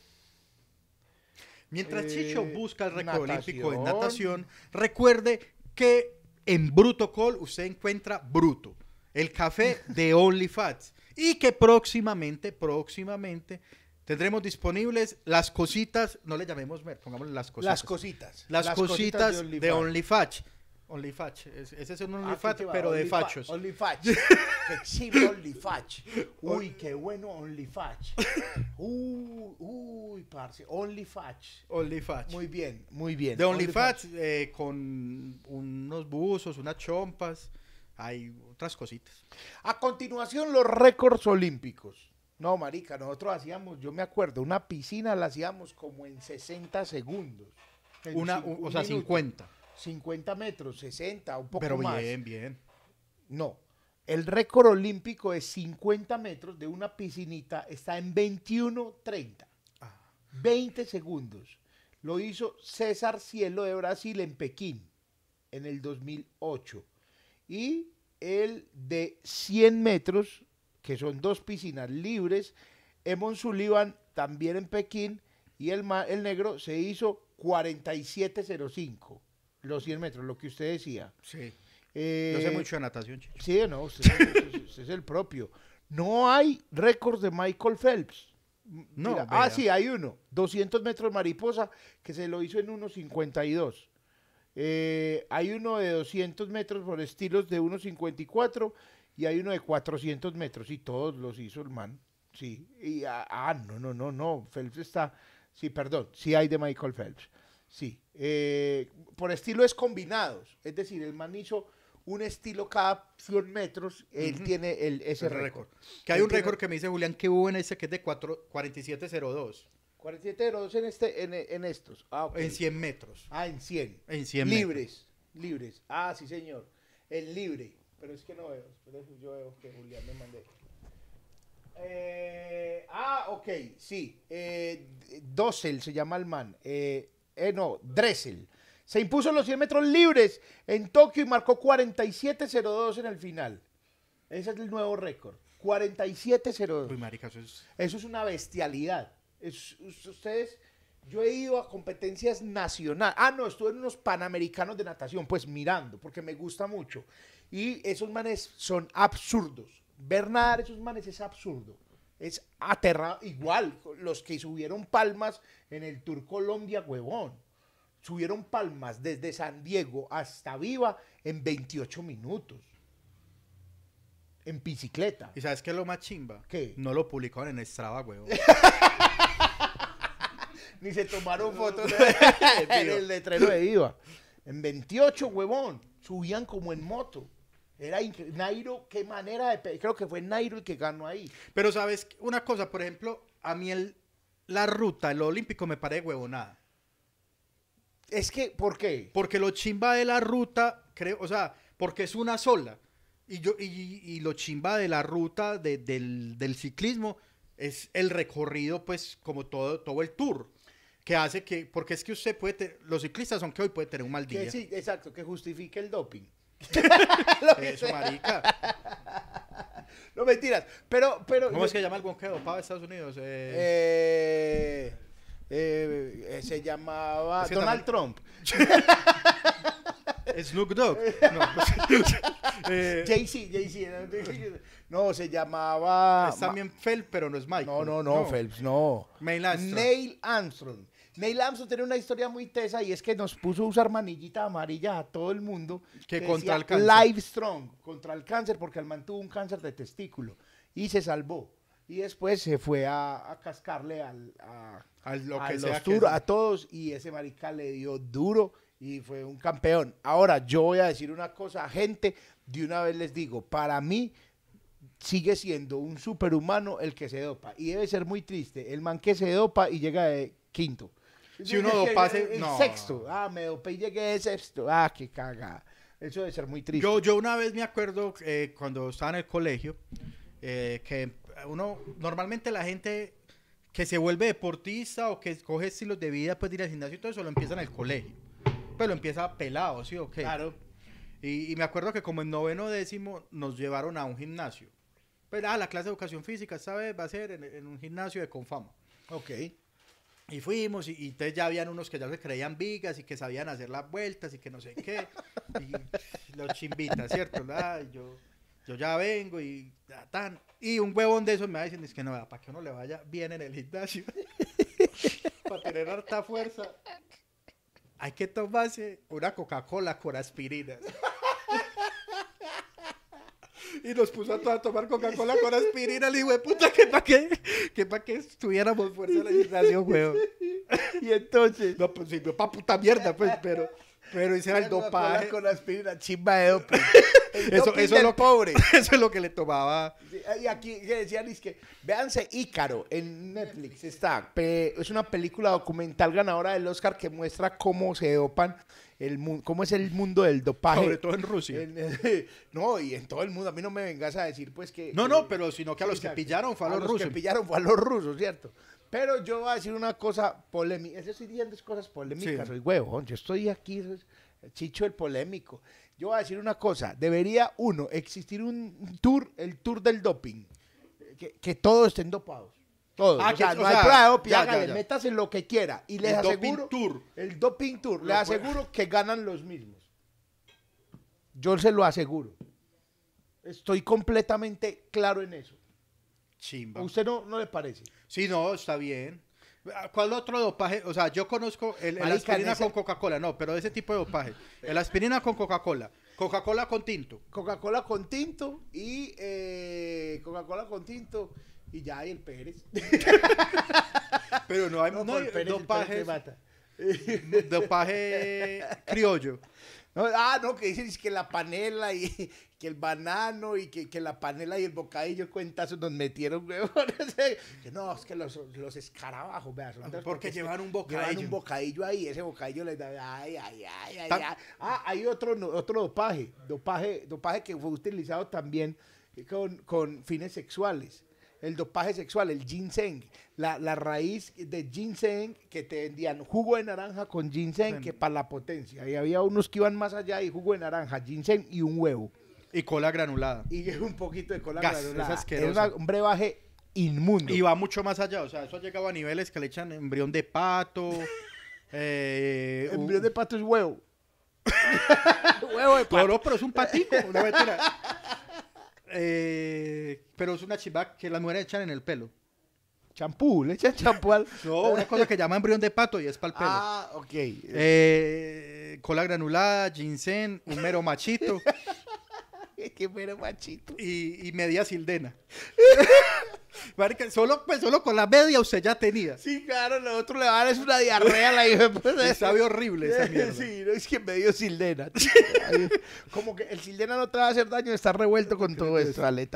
Mientras Chicho eh, busca el récord olímpico en natación, recuerde que en Bruto Call usted encuentra Bruto, el café de Fats, Y que próximamente, próximamente, tendremos disponibles las cositas, no le llamemos mer, pongámosle las cositas. Las cositas. Las, cositas, de OnlyFats. OnlyFatch. Ese es un ah, OnlyFatch, pero de fachos. OnlyFatch. qué chido OnlyFatch. Uy, qué bueno OnlyFatch. Uy, uh, uy, parce. OnlyFatch. OnlyFatch. Muy bien, muy bien. De OnlyFatch only eh, con unos buzos, unas chompas. Hay otras cositas. A continuación, los récords olímpicos. No, marica, nosotros hacíamos, yo me acuerdo, una piscina la hacíamos como en 60 segundos. una, o sea, 50. 50 metros, 60, un poco más. Pero bien, bien. No. El récord olímpico de 50 metros de una piscinita está en 21.30. 20 ah. segundos. Lo hizo César Cielo de Brasil en Pekín en el 2008. Y el de 100 metros, que son dos piscinas libres, Emon Sullivan también en Pekín y el, el negro se hizo 47.05 los 100 metros, lo que usted decía. Sí. Eh, sé mucho de natación, Sí, no, usted, es el propio. No hay récord de Michael Phelps. No, ah, sí, hay uno. 200 metros mariposa, que se lo hizo en 1.52. Eh, hay uno de 200 metros por estilos de 1.54 y hay uno de 400 metros y todos los hizo el man. Sí. Y, ah, ah, no, no, no, no. Phelps está. Sí, perdón. Sí hay de Michael Phelps. Sí, eh, por estilo es combinados, es decir, el man hizo un estilo cada 100 metros, él tiene ese récord. Que hay un récord que me dice Julián que hubo en ese que es de 4702. 4702 en, este, en, estos. Ah, En 100 metros. Ah, en 100. En 100 Libres, metros. libres. Ah, sí, señor. El libre. Pero es que no veo, yo veo que Julián me mandé. Eh, ah, ok, sí. Eh, se llama el man. Eh, eh, no, Dressel. Se impuso los 100 metros libres en Tokio y marcó 47.02 en el final. Ese es el nuevo récord. 47.02. eso es... una bestialidad. ustedes, yo he ido a competencias nacionales. Ah, no, estuve en unos panamericanos de natación, pues mirando, porque me gusta mucho. Y esos manes son absurdos. Ver nadar esos manes es absurdo es aterrado. Igual, los que subieron palmas en el Tour Colombia, huevón. Subieron palmas desde San Diego hasta Viva en 28 minutos. En bicicleta. ¿Y sabes qué es lo más chimba? ¿Qué? No lo publicaron en Estrada huevón. Ni se tomaron fotos en el letrero de Viva. En 28, huevón. Subían como en moto. Era Nairo, qué manera de... Creo que fue Nairo el que ganó ahí. Pero sabes, una cosa, por ejemplo, a mí el, la ruta, el olímpico me parece huevonada. Es que, ¿por qué? Porque lo chimba de la ruta, creo, o sea, porque es una sola. Y, yo, y, y lo chimba de la ruta del, ciclismo es el recorrido, pues, como todo, todo el tour que hace que, porque es que usted puede, los ciclistas son que hoy puede tener un mal día. Que sí, exacto, que justifique el doping. marica. No mentiras. Pero, pero. ¿Cómo es que llama el guonqueo? pavo de Estados Unidos. Eh, eh, eh, se llamaba Donald Trump. Snoop Dogg. No, eh, Jay-Z, No, se llamaba. Es también Phelps, pero no es Mike. No, no, no, Phelps, no. Neil Armstrong. Neil Armstrong tiene una historia muy tesa y es que nos puso a usar manillita amarilla a todo el mundo. Que, contra el cáncer. Live strong, contra el cáncer, porque el man tuvo un cáncer de testículo y se salvó. Y después se fue a, cascarle a, a todos y ese marica le dio duro y fue un campeón. Ahora, yo voy a decir una cosa, gente, de una vez les digo, para mí sigue siendo un superhumano el que se dopa. Y debe ser muy triste el man que se dopa y llega de quinto si uno lo pase. no. sexto. Ah, me dopé y llegué de sexto. Ah, qué caga. Eso debe ser muy triste. Yo, yo una vez me acuerdo eh, cuando estaba en el colegio eh, que uno. Normalmente la gente que se vuelve deportista o que coge estilos de vida, pues de ir al gimnasio y todo eso lo empieza en el colegio. Pero pues, lo empieza pelado, ¿sí o okay. Claro. Y, me acuerdo que como en noveno décimo nos llevaron a un gimnasio. Pero, pues, ah, la clase de educación física, ¿sabes? Va a ser en, en un gimnasio de Confama. Ok. Y fuimos, y, entonces ya habían unos que ya se creían vigas y que sabían hacer las vueltas y que no sé qué. Y los chimbitas, ¿cierto? yo, yo ya vengo y tan. Y un huevón de esos me va es que no, para que uno le vaya bien en el gimnasio, para tener harta fuerza, hay que tomarse una Coca-Cola con aspirinas. y nos puso a, tomar Coca-Cola con aspirina, le dije, eh, puta, que pa' qué, que pa' qué estuviéramos fuerza de la gimnasia, weón. Y entonces. No, pues sí, pa' puta mierda, pues, pero. Pero hice el dopaje. Con aspirina, chimba de eso, eso es lo pobre. Eso es lo que le tomaba. Y aquí decían, es que, véanse Ícaro en Netflix. Está, es una película documental ganadora del Oscar que muestra cómo se dopan el cómo es el mundo del dopaje. Sobre todo en Rusia. no, y en todo el mundo. A mí no me vengas a decir pues que... No, no, pero sino que a los que pillaron fue a los, a los rusos. que pillaron fue a los rusos, ¿cierto? Pero yo voy a decir una cosa polémica. eso estoy diciendo cosas polémicas, soy huevón. Yo estoy aquí, chicho el polémico. Yo voy a decir una cosa. Debería, uno, existir un tour, el tour del doping. que todos estén dopados todos ah, no hay prueba métase lo que quiera. Y les el aseguro. Doping tour. El doping tour. les aseguro que ganan los mismos. Yo se lo aseguro. Estoy completamente claro en eso. Chimba. ¿A ¿Usted no, no le parece? Sí, no, está bien. ¿Cuál otro dopaje? O sea, yo conozco el, aspirina con Coca-Cola, no, pero ese tipo de dopaje. El aspirina con Coca-Cola. Coca-Cola con tinto. Coca-Cola con tinto y eh, Coca-Cola con tinto y ya hay el Pérez. Pero no hay no, dopaje. Dopaje criollo. ah, no, que dicen que la panela y que el banano y que, la panela y el bocadillo cuenta nos metieron, no, es que los, los escarabajos, vean. Porque, porque llevan un bocadillo. Llevan un bocadillo ahí, ese bocadillo les da. Ay, ay, ay, ay. Ah, hay otro, otro dopaje, dopaje, dopaje que fue utilizado también con, con fines sexuales el dopaje sexual, el ginseng, la, la raíz de ginseng que te vendían jugo de naranja con ginseng, que para la potencia. Y había unos que iban más allá y jugo de naranja, ginseng y un huevo. Y cola granulada. Y un poquito de cola granulada. Es un brebaje inmundo. Y va mucho más allá, o sea, eso ha llegado a niveles que le echan embrión de pato. Eh, embrión de pato es huevo. huevo de pato. Pero, es un patito. No, eh, pero es una chivac que las mujeres echan en el pelo. Champú, le echan champú al. No, una cosa que llama embrión de pato y es para el pelo. Ah, ok. Eh, cola granulada, ginseng, un mero machito. Qué mero machito. Y, y media sildena. solo, pues, solo con la media usted ya tenía. Sí, claro, lo otro le va a dar una diarrea a la hija. Pues, eh. horrible esa mierda. Sí, es que medio sildena. Como que el sildena no te va a hacer daño, está revuelto con todo esto, es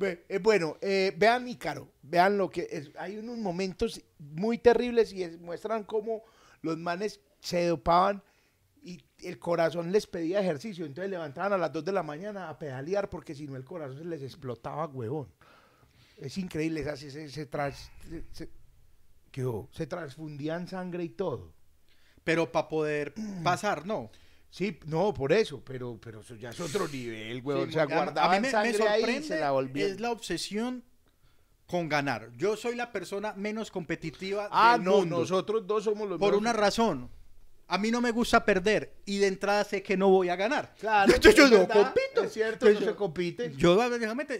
eh, Bueno, eh, vean Ícaro, vean lo que Hay unos momentos muy terribles y muestran cómo los manes se dopaban y el corazón les pedía ejercicio, entonces levantaban a las 2 de la mañana a pedalear porque si no el corazón se les explotaba, huevón. Es increíble, se, se, transfundían sangre y todo. Pero para poder pasar, no. Sí, no, por eso, pero, pero eso ya es otro nivel, güey. a mí me, sorprende Es la obsesión con ganar. Yo soy la persona menos competitiva ah, no, nosotros dos somos los Por una razón, a mí no me gusta perder y de entrada sé que no voy a ganar. Claro. Yo, no compito. Es cierto, no se compite. Yo,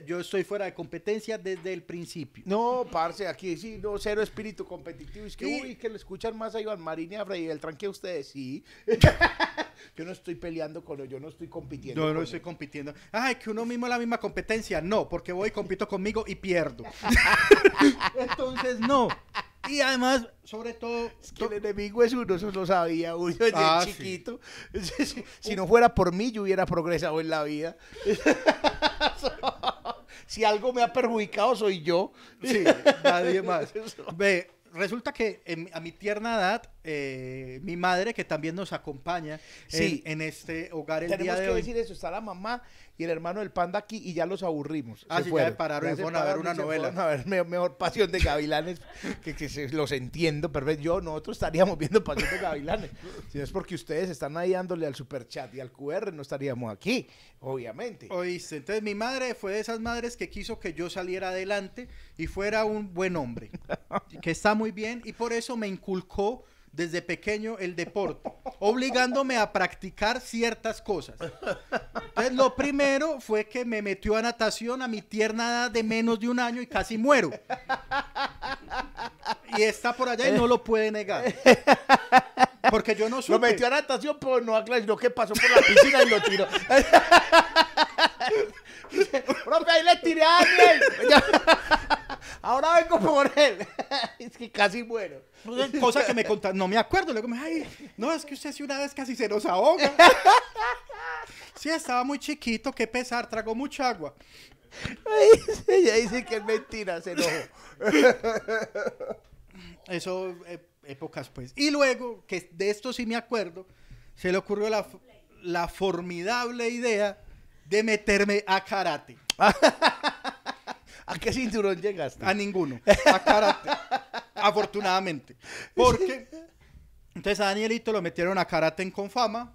yo estoy fuera de competencia desde el principio. No, parce, aquí sí, no, cero espíritu competitivo. Es que, uy, que lo escuchan más a Iván Marín y a Freddy Beltrán que ustedes, sí. yo no estoy peleando con ellos, yo no estoy compitiendo. No, no estoy compitiendo. Ay, que uno mismo es la misma competencia. No, porque voy, compito conmigo y pierdo. Entonces, no. Y además, sobre todo. que el enemigo es uno, eso lo sabía uno desde ah, chiquito. Si, no fuera por mí, yo hubiera progresado en la vida. si algo me ha perjudicado, soy yo. Sí, nadie más. Ve, resulta que a mi tierna edad eh, mi madre, que también nos acompaña en, este hogar Tenemos que decir eso, está la mamá y el hermano del panda aquí y ya los aburrimos. Ah, se pararon, a ver una novela. mejor Pasión de Gavilanes, que, los entiendo pero Yo, nosotros estaríamos viendo Pasión de Gavilanes. si no es porque ustedes están ahí dándole al chat y al QR, no estaríamos aquí, obviamente. Oíste, entonces mi madre fue de esas madres que quiso que yo saliera adelante y fuera un buen hombre, que está muy bien y por eso me inculcó desde pequeño el deporte, obligándome a practicar ciertas cosas. Entonces, lo primero fue que me metió a natación a mi tierna de menos de un año y casi muero. Y está por allá y no lo puede negar. Porque yo no supe. Lo metió a natación, pero no lo que pasó por la piscina y lo tiró. Profe, ahí le tiré a ahora vengo por él. es que casi muero. Pues, eh, cosa que me contaron, no me acuerdo. Luego me ay, no, es que usted si una vez casi se nos ahoga. sí, estaba muy chiquito, qué pesar, tragó mucha agua. ahí dice que es mentira, se enojó. Eso, eh, épocas pues. Y luego, que de esto sí me acuerdo, se le ocurrió la, la formidable idea de meterme a karate. ¿A qué cinturón llegaste? A ninguno. A karate. afortunadamente. Porque. Entonces a Danielito lo metieron a karate en Confama.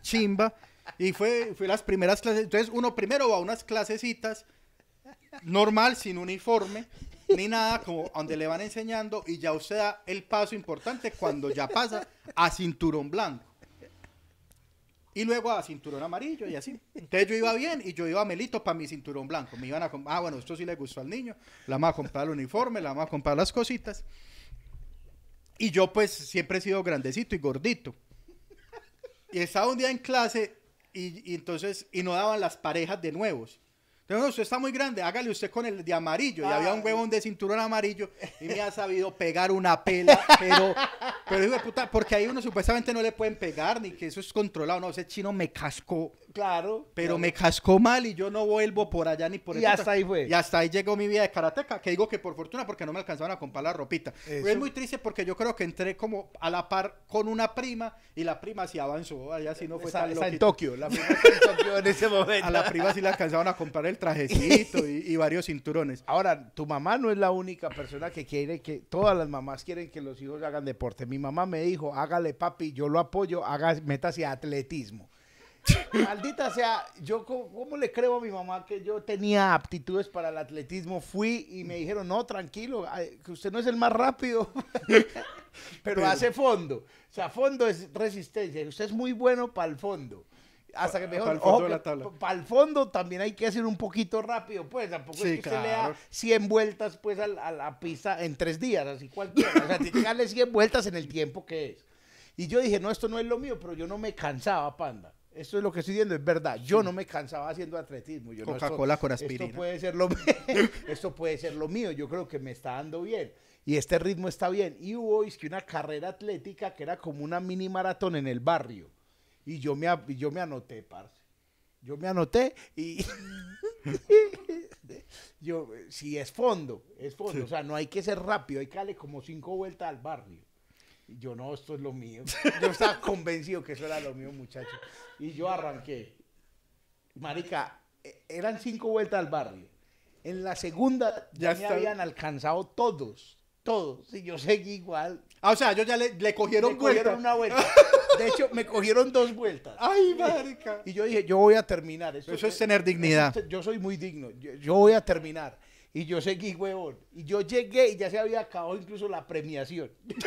Chimba. Y fue, fue las primeras clases. Entonces uno primero va a unas clasecitas normal, sin uniforme, ni nada, como donde le van enseñando y ya usted da el paso importante cuando ya pasa a cinturón blanco. Y luego a cinturón amarillo y así. Entonces yo iba bien y yo iba a Melito para mi cinturón blanco. Me iban a Ah, bueno, esto sí le gustó al niño. La vamos a comprar el uniforme, la vamos a comprar las cositas. Y yo pues siempre he sido grandecito y gordito. Y estaba un día en clase y, y entonces, y no daban las parejas de nuevos. No, no, usted está muy grande, hágale usted con el de amarillo. y había un huevón de cinturón amarillo y me ha sabido pegar una pela, pero, pero hijo de puta, porque ahí uno supuestamente no le pueden pegar, ni que eso es controlado. No, ese chino me cascó. Claro. Pero me cascó mal y yo no vuelvo por allá ni por Y hasta ahí fue. Y hasta ahí llegó mi vida de karateca, que digo que por fortuna, porque no me alcanzaron a comprar la ropita. es muy triste porque yo creo que entré como a la par con una prima y la prima sí avanzó. Allá sí no fue en Tokio, la prima en Tokio en ese momento. A la prima sí le alcanzaban a comprar el trajecito y, varios cinturones. Ahora, tu mamá no es la única persona que quiere que, todas las mamás quieren que los hijos hagan deporte. Mi mamá me dijo, hágale papi, yo lo apoyo, haga, metas y atletismo. Maldita sea, yo ¿cómo, le creo a mi mamá que yo tenía aptitudes para el atletismo? Fui y me dijeron, no, tranquilo, que usted no es el más rápido, pero, pero, hace fondo. O sea, fondo es resistencia, usted es muy bueno para el fondo hasta que mejor, para el oh, fondo también hay que hacer un poquito rápido, pues tampoco es que le da 100 vueltas pues a la, pista en tres días, así cualquiera. o sea, tiene que 100 vueltas en el tiempo que es. Y yo dije, no, esto no es lo mío, pero yo no me cansaba, panda. Esto es lo que estoy diciendo, es verdad. Yo no me cansaba haciendo atletismo. Coca-Cola no, con aspirina. Esto puede, ser lo mío. esto puede ser lo mío. Yo creo que me está dando bien. Y este ritmo está bien. Y hubo es que una carrera atlética que era como una mini maratón en el barrio. Y yo me, yo me anoté, parce. Yo me anoté y... yo, si es fondo, es fondo. O sea, no hay que ser rápido, hay que darle como cinco vueltas al barrio. Y yo, no, esto es lo mío. Yo estaba convencido que eso era lo mío, muchacho. Y yo arranqué. Marica, e, eran cinco vueltas al barrio. En la segunda ya, me habían alcanzado todos, todos. Y yo seguí igual. Ah, o sea, yo ya le, le cogieron, cogieron una vuelta. De hecho, me cogieron dos vueltas. Ay, marica. Y yo dije, yo voy a terminar. Eso, es tener dignidad. yo soy muy digno. Yo, voy a terminar. Y yo seguí, huevón. Y yo llegué y ya se había acabado incluso la premiación.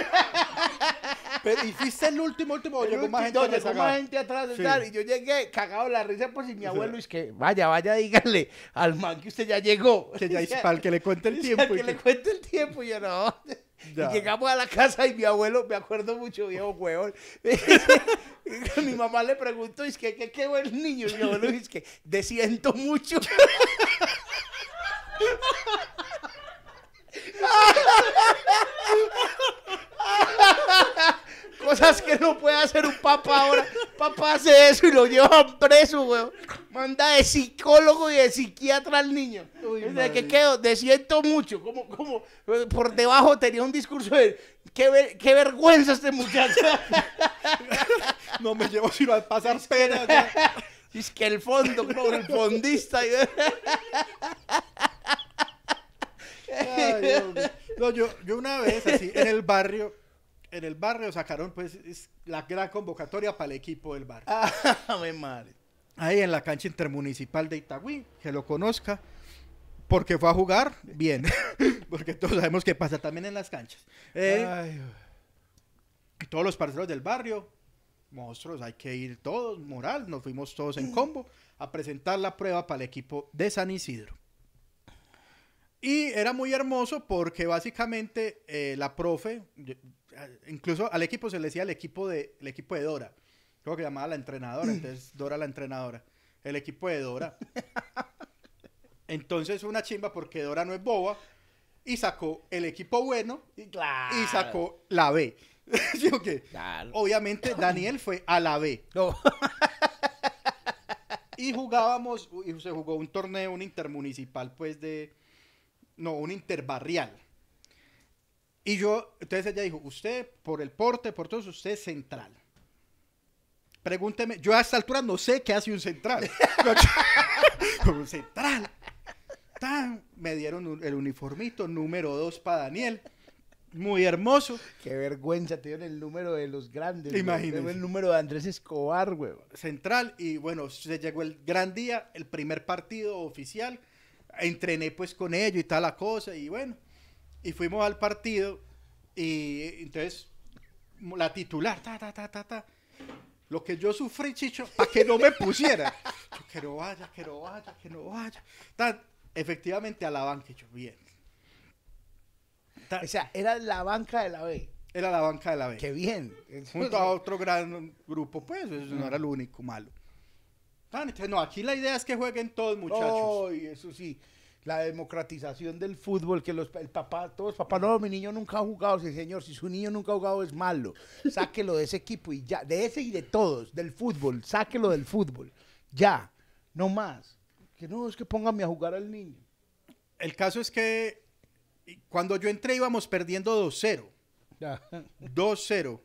Pero, hiciste el último, último. Yo más gente, más gente atrás. y yo llegué cagado la risa, pues, y mi abuelo es que, vaya, vaya, dígale al man que usted ya llegó. Que que le cuente el tiempo. que, le cuente el tiempo, yo no. Y llegamos a la casa y mi abuelo, me acuerdo mucho, viejo hueón. mi mamá le preguntó, es que qué, qué el niño. Y mi abuelo dice que Desiento mucho. Cosas que no puede hacer un papá ahora. Papá hace eso y lo llevan preso, weón. Manda de psicólogo y de psiquiatra al niño de que quedo, de mucho, como, como por debajo tenía un discurso de qué, qué vergüenza este muchacho. no me llevo sino a pasar pena. Es que el fondo, como el fondista. no, yo, una vez así, en el barrio, en el barrio sacaron pues la gran convocatoria para el equipo del barrio. Ah, Ahí en la cancha intermunicipal de Itagüí, que lo conozca porque fue a jugar, bien. porque todos sabemos que pasa también en las canchas. Eh, y Todos los parceros del barrio, monstruos, hay que ir todos, moral, nos fuimos todos en combo a presentar la prueba para el equipo de San Isidro. Y era muy hermoso porque básicamente eh, la profe, eh, incluso al equipo se le decía el equipo de, el equipo de Dora, creo que llamaba la entrenadora, mm. entonces Dora la entrenadora, el equipo de Dora. Entonces una chimba porque Dora no es boba y sacó el equipo bueno y sacó la B. Obviamente Daniel fue a la B. y jugábamos, y se jugó un torneo, un intermunicipal, pues de. No, un interbarrial. Y yo, entonces ella dijo: Usted, por el porte, por todo usted es central. Pregúnteme, yo a esta altura no sé qué hace un central. Como un central. Me dieron el uniformito número 2 para Daniel. Muy hermoso. Qué vergüenza, te dieron el número de los grandes. Imagínate. El número de Andrés Escobar, güey. Central. Y bueno, se llegó el gran día, el primer partido oficial. Entrené pues con ellos y tal la cosa. Y bueno, y fuimos al partido. Y entonces, la titular, ta, ta, ta, ta, ta. Lo que yo sufrí, chicho, para que no me pusiera. Yo, que no vaya, que no vaya, que no vaya. Efectivamente a la banca. Yo, bien. O sea, era la banca de la B. Era la banca de la B. Qué bien. junto a otro gran grupo, pues eso no era lo único malo. Ah, no, aquí la idea es que jueguen todos, muchachos. Ay, eso sí. La democratización del fútbol, que los, el papá, todos, papá, no, mi niño nunca ha jugado. Sí, señor, si su niño nunca ha jugado es malo. Sáquelo de ese equipo y ya, de ese y de todos, del fútbol, sáquelo del fútbol. Ya, no más. Que no, es que póngame a jugar al niño. El caso es que cuando yo entré íbamos perdiendo 2-0. 2-0.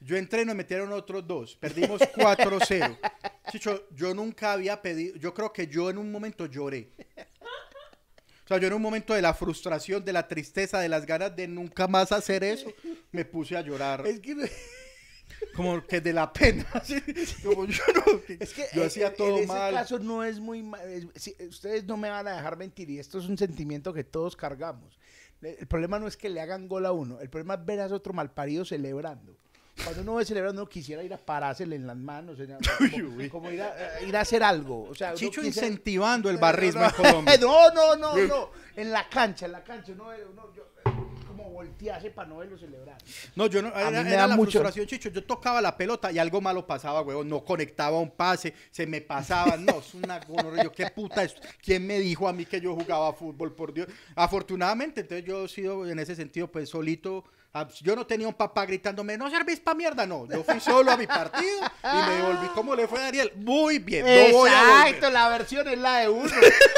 Yo entré y nos metieron otros dos. Perdimos 4-0. Chicho, yo nunca había pedido, yo creo que yo en un momento lloré. O sea, yo en un momento de la frustración, de la tristeza, de las ganas de nunca más hacer eso, me puse a llorar. Es que como que de la pena. yo es yo e, hacía e, todo mal. en ese caso no es muy eh, ustedes no me van a dejar mentir y esto es un sentimiento que todos cargamos. El problema no es que le hagan gol a uno, el problema es ver a otro malparido celebrando. Cuando uno ve celebrando, uno quisiera ir a parársele en las manos, como, ir, a, eh, ir, a, hacer algo. O sea, Chicho incentivando el eh, barrismo no, no, No, no, En la cancha, en la cancha. No, voltease para no verlo celebrar. No, yo no, a era, mí me da la mucho. frustración, Chicho. Yo tocaba la pelota y algo malo pasaba, huevón. No conectaba un pase, se me pasaba. No, es una Yo, qué puta esto. ¿Quién me dijo a mí que yo jugaba fútbol? Por Dios. Afortunadamente, entonces yo he sido en ese sentido, pues solito Ah, pues, yo no tenía un papá gritándome, no servís pa' mierda, no. Yo fui solo a mi partido y me volví. ¿Cómo le fue a Daniel? Muy bien. Exacto, la versión es la de uno.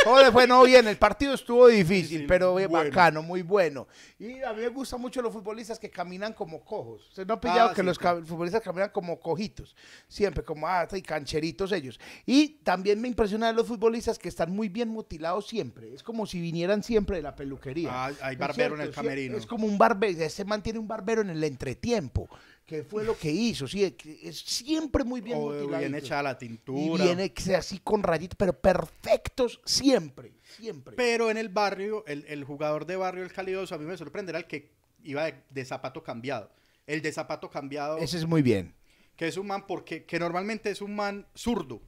¿Cómo le fue? No bien. El partido estuvo difícil, pero bacano, muy bueno. Y a mí me gustan mucho los futbolistas que caminan como cojos. Usted no ha pillado ah, que los futbolistas caminan como cojitos. Siempre como, ah, y cancheritos ellos. Y también me impresiona de los futbolistas que están muy bien mutilados siempre. Es como si vinieran siempre de la peluquería. Ah, hay barbero en el camerino. Es como un barbero. Ese man tiene un barbero en el entretiempo que fue lo que hizo. Sí, es siempre muy bien oh, motivado. Bien hecha la tintura. Y viene así con rayitos, pero perfectos siempre, siempre. Pero en el barrio, el, el jugador de barrio, el calidoso, a mí me sorprenderá el que iba de, zapato cambiado. El de zapato cambiado. Ese es muy bien. Que es un man, porque que normalmente es un man zurdo.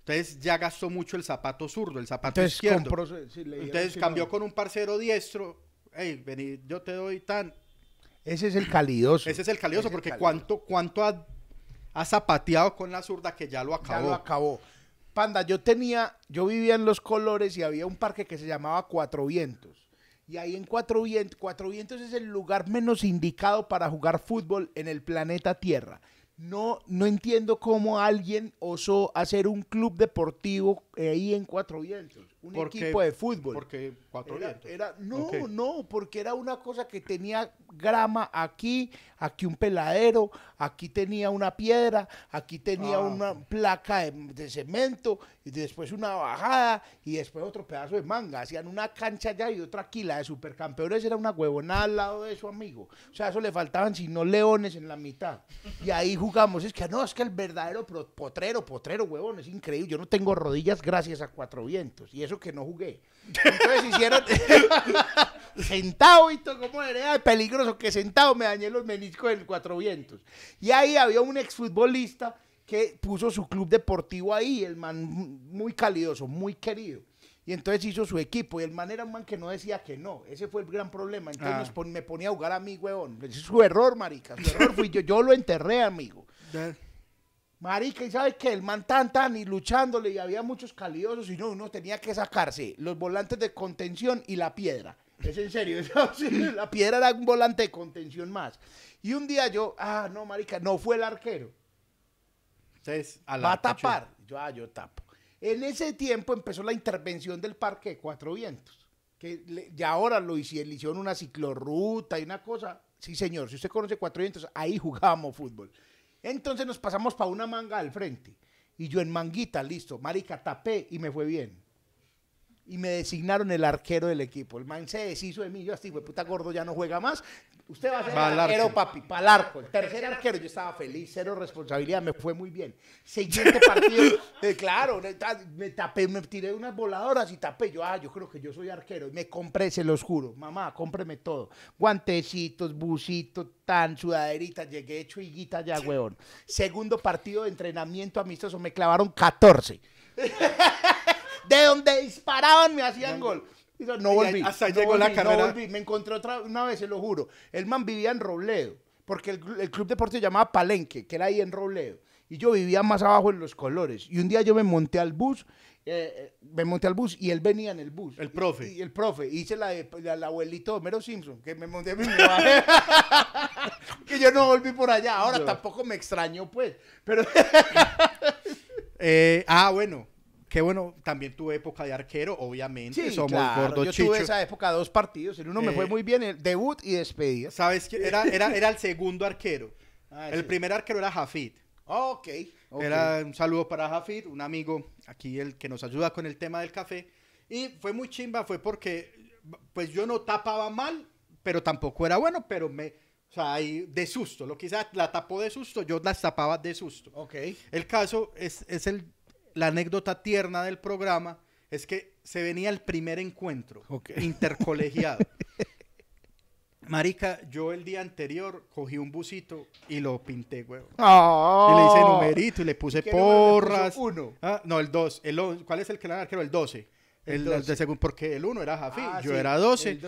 Entonces ya gastó mucho el zapato zurdo, el zapato Entonces, izquierdo. Entonces cambió con un parcero diestro. Hey, vení, yo te doy tan ese es el calidoso. Ese es el calidoso, porque cuánto, cuánto ha, zapateado con la zurda que ya lo acabó. Ya lo acabó. Panda, yo tenía, yo vivía en Los Colores y había un parque que se llamaba Cuatro Vientos. Y ahí en Cuatro Vientos, Cuatro Vientos es el lugar menos indicado para jugar fútbol en el planeta Tierra. No, no entiendo cómo alguien osó hacer un club deportivo eh, ahí en Cuatro Vientos, un equipo de fútbol. Porque Cuatro Vientos. no, no, porque era una cosa que tenía grama aquí, aquí un peladero, aquí tenía una piedra, aquí tenía ah. una placa de cemento y después una bajada y después otro pedazo de manga. Hacían una cancha allá y otra aquí. La de supercampeones era una huevonada al lado de su amigo. O sea, eso le faltaban sino leones en la mitad. Y ahí jugamos. Es que no, es que el verdadero potrero, potrero, huevón, es increíble. Yo no tengo rodillas gracias a cuatro vientos. Y eso que no jugué. Entonces hicieron. sentado, todo como era peligroso que sentado me dañé los meniscos del cuatro vientos. Y ahí había un exfutbolista que puso su club deportivo ahí, el man muy calidoso, muy querido. Y entonces hizo su equipo. Y el man era un man que no decía que no. Ese fue el gran problema. Entonces ah. me ponía a jugar a mí, huevón. Su error, marica. Su error fui yo. Yo lo enterré, amigo. Marica, y sabe que el man tan tan y luchándole y había muchos calidosos y no, uno tenía que sacarse los volantes de contención y la piedra. Es en serio, la piedra era un volante de contención más. Y un día yo, ah, no, marica, no fue el arquero va a tapar. Yo, ah, yo tapo. En ese tiempo empezó la intervención del Parque de Cuatro Vientos, que ya ahora lo hicieron, una ciclorruta y una cosa. Sí, señor, si usted conoce Cuatro Vientos, ahí jugábamos fútbol. Entonces nos pasamos para una manga al frente. Y yo en manguita, listo, marica, tapé y me fue bien. Y me designaron el arquero del equipo. El man se deshizo de mí. Yo así, puta gordo, ya no juega más. Usted va a ser arquero, papi, para el arco. tercer arquero, yo estaba feliz, cero responsabilidad, me fue muy bien. Siguiente partido, eh, claro, me tapé, me tiré unas voladoras y tapé. Yo, ah, yo creo que yo soy arquero. Y me compré, se los juro, mamá, cómpreme todo. Guantecitos, busitos, tan, sudaderitas, llegué hecho guita ya, weón. Segundo partido de entrenamiento amistoso, me clavaron 14. de donde disparaban me hacían gol no volví. Hasta llegó la carrera. Me encontré otra una vez, se lo juro. El man vivía en Robledo, porque el, el club deportivo llamaba Palenque, que era ahí en Robledo. Y yo vivía más abajo en los colores. Y un día yo me monté al bus eh, eh, me monté al bus y él venía en el bus. El profe. Y, el profe. Hice la, de, la, abuelito Homero Simpson, que me monté a mi que yo no volví por allá. Ahora tampoco me extrañó, pues. Pero. Eh, ah, bueno. Qué bueno, también tuve época de arquero, obviamente, sí, somos claro. Yo tuve esa época dos partidos, en uno me fue eh, muy bien, el debut y despedida. ¿Sabes qué? Era, era, era el segundo arquero. Ah, el primer arquero era Jafit. okay. ok. Era un saludo para Jafid un amigo aquí el que nos ayuda con el tema del café. Y fue muy chimba, fue porque pues yo no tapaba mal, pero tampoco era bueno, pero me, o sea, ahí de susto. Lo quizás la tapó de susto, yo las tapaba de susto. Ok. El caso es, es el la anécdota tierna del programa es que se venía el primer encuentro intercolegiado. Marica, yo el día anterior cogí un busito y lo pinté, huevo. y le hice ah. numerito y le puse porras. Uno. Ah, no, el dos. El, ¿Cuál es el que le arquero? El doce. El, segundo, porque el uno era Jafí, ah, yo era 12,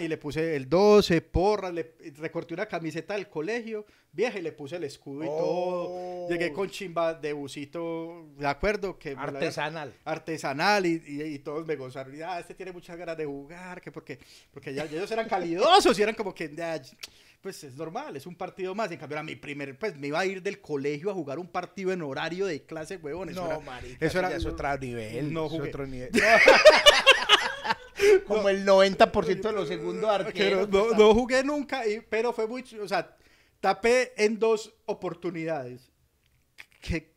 y le puse el 12, porra, le recorté una camiseta del colegio, vieja, y le puse el escudo y todo. Oh. Llegué con chimba de busito, de acuerdo, que artesanal. artesanal, y, todos me gozaron. Y, ah, este tiene muchas ganas de jugar, que porque, porque ellos eran calidosos y eran como que, ah, pues es normal, es un partido más. En cambio, era mi primer, pues me iba a ir del colegio a jugar un partido en horario de clase, huevón. Eso no, era, eso era otro nivel. No jugué. otro nivel. Como el 90% de los segundos arqueros. No, jugué nunca, pero fue mucho. o sea, tapé en dos oportunidades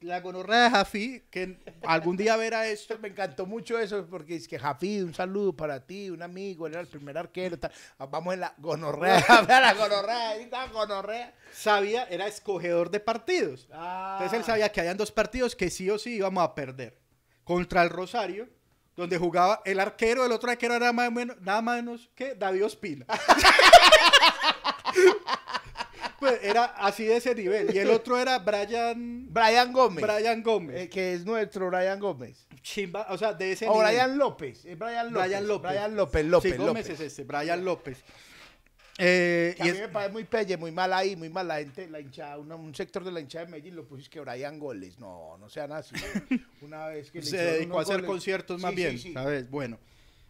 la gonorrea de Jafí, que algún día verá esto, me encantó mucho eso, porque es que Jafi, un saludo para ti, un amigo, él era el primer arquero, ah, vamos en la gonorrea, la gonorrea, gonorrea. Sabía, era escogedor de partidos. Entonces él ah. sabía que habían dos partidos que sí o sí íbamos a perder. Contra el Rosario, donde jugaba el arquero, el otro arquero era nada más menos, nada menos que David Ospina. Pues era así de ese nivel. Y el otro era Brian. Brian Gómez. Brian Gómez. Eh, que es nuestro Brian Gómez. Chimba, o sea, de ese o nivel. Brian López. Brian López. Brian López. López. Gómez es ese, Brian López. Eh, y a me parece muy pelle, muy mal ahí, muy mal la gente, la hinchada, un sector de la hinchada de Medellín lo pusiste que Brian Goles, no, no sean así. una vez que se dedicó a hacer conciertos más bien, ¿sabes? Bueno.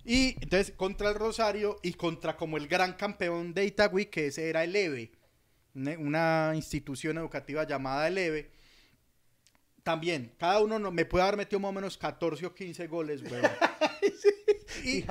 Y entonces contra el Rosario y contra como el gran campeón de Itagüí, que ese era el EVE una institución educativa llamada ELEVE también, cada uno me puede haber metido más o menos 14 o 15 goles, y, y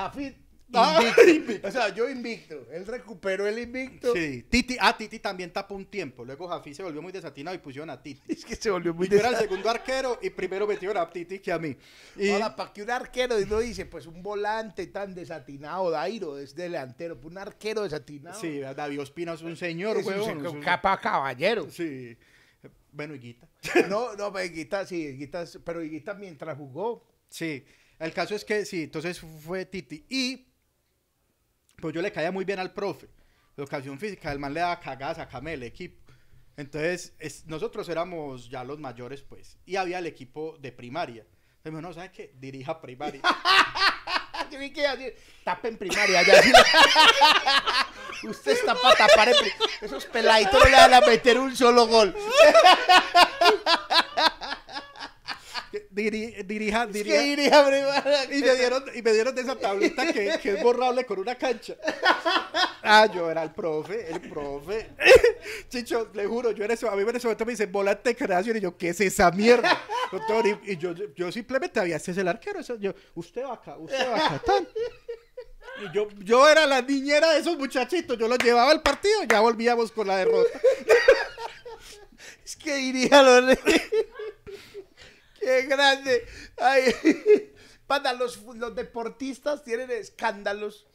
invicto. O sea, yo invicto. Él recuperó el invicto. Sí. Titi, ah, Titi también tapó un tiempo. Luego Jafí se volvió muy desatinado y pusieron a Titi. Es que se volvió muy desatinado. era el segundo arquero y primero metieron a Titi que a mí. Y... Ahora, ¿para qué un arquero y no dice, pues un volante tan desatinado, Dairo, es delantero? Pues, un arquero desatinado. Sí, David Ospina es un señor, un, capa caballero. Sí. Bueno, Higuita. no, no, Higuita, pues, sí, pero Higuita mientras jugó. Sí. El caso es que sí, entonces fue Titi. Y pues yo le caía muy bien al profe. Educación física, el man le daba cagadas a Camel, equipo. Entonces, nosotros éramos ya los mayores, pues. Y había el equipo de primaria. Entonces me dijo, no, ¿sabes qué? Dirija primaria. yo vi que decir, tapen primaria. Ya. Usted está para tapar. el Esos peladitos le van a meter un solo gol. dirija, y, me dieron, y me dieron de esa tablita que, es borrable con una cancha. Ah, yo era el profe, el profe. Chicho, le juro, yo era eso. A mí en ese momento me dicen volante de creación. Y yo, ¿qué es esa mierda? y, y yo, yo simplemente había, ese es el arquero. yo, usted va acá, usted va acá, tal. Y yo, yo era la niñera de esos muchachitos. Yo los llevaba al partido ya volvíamos con la derrota. es que diría lo ¡Qué grande! Ay. Panda, los, los deportistas tienen escándalos.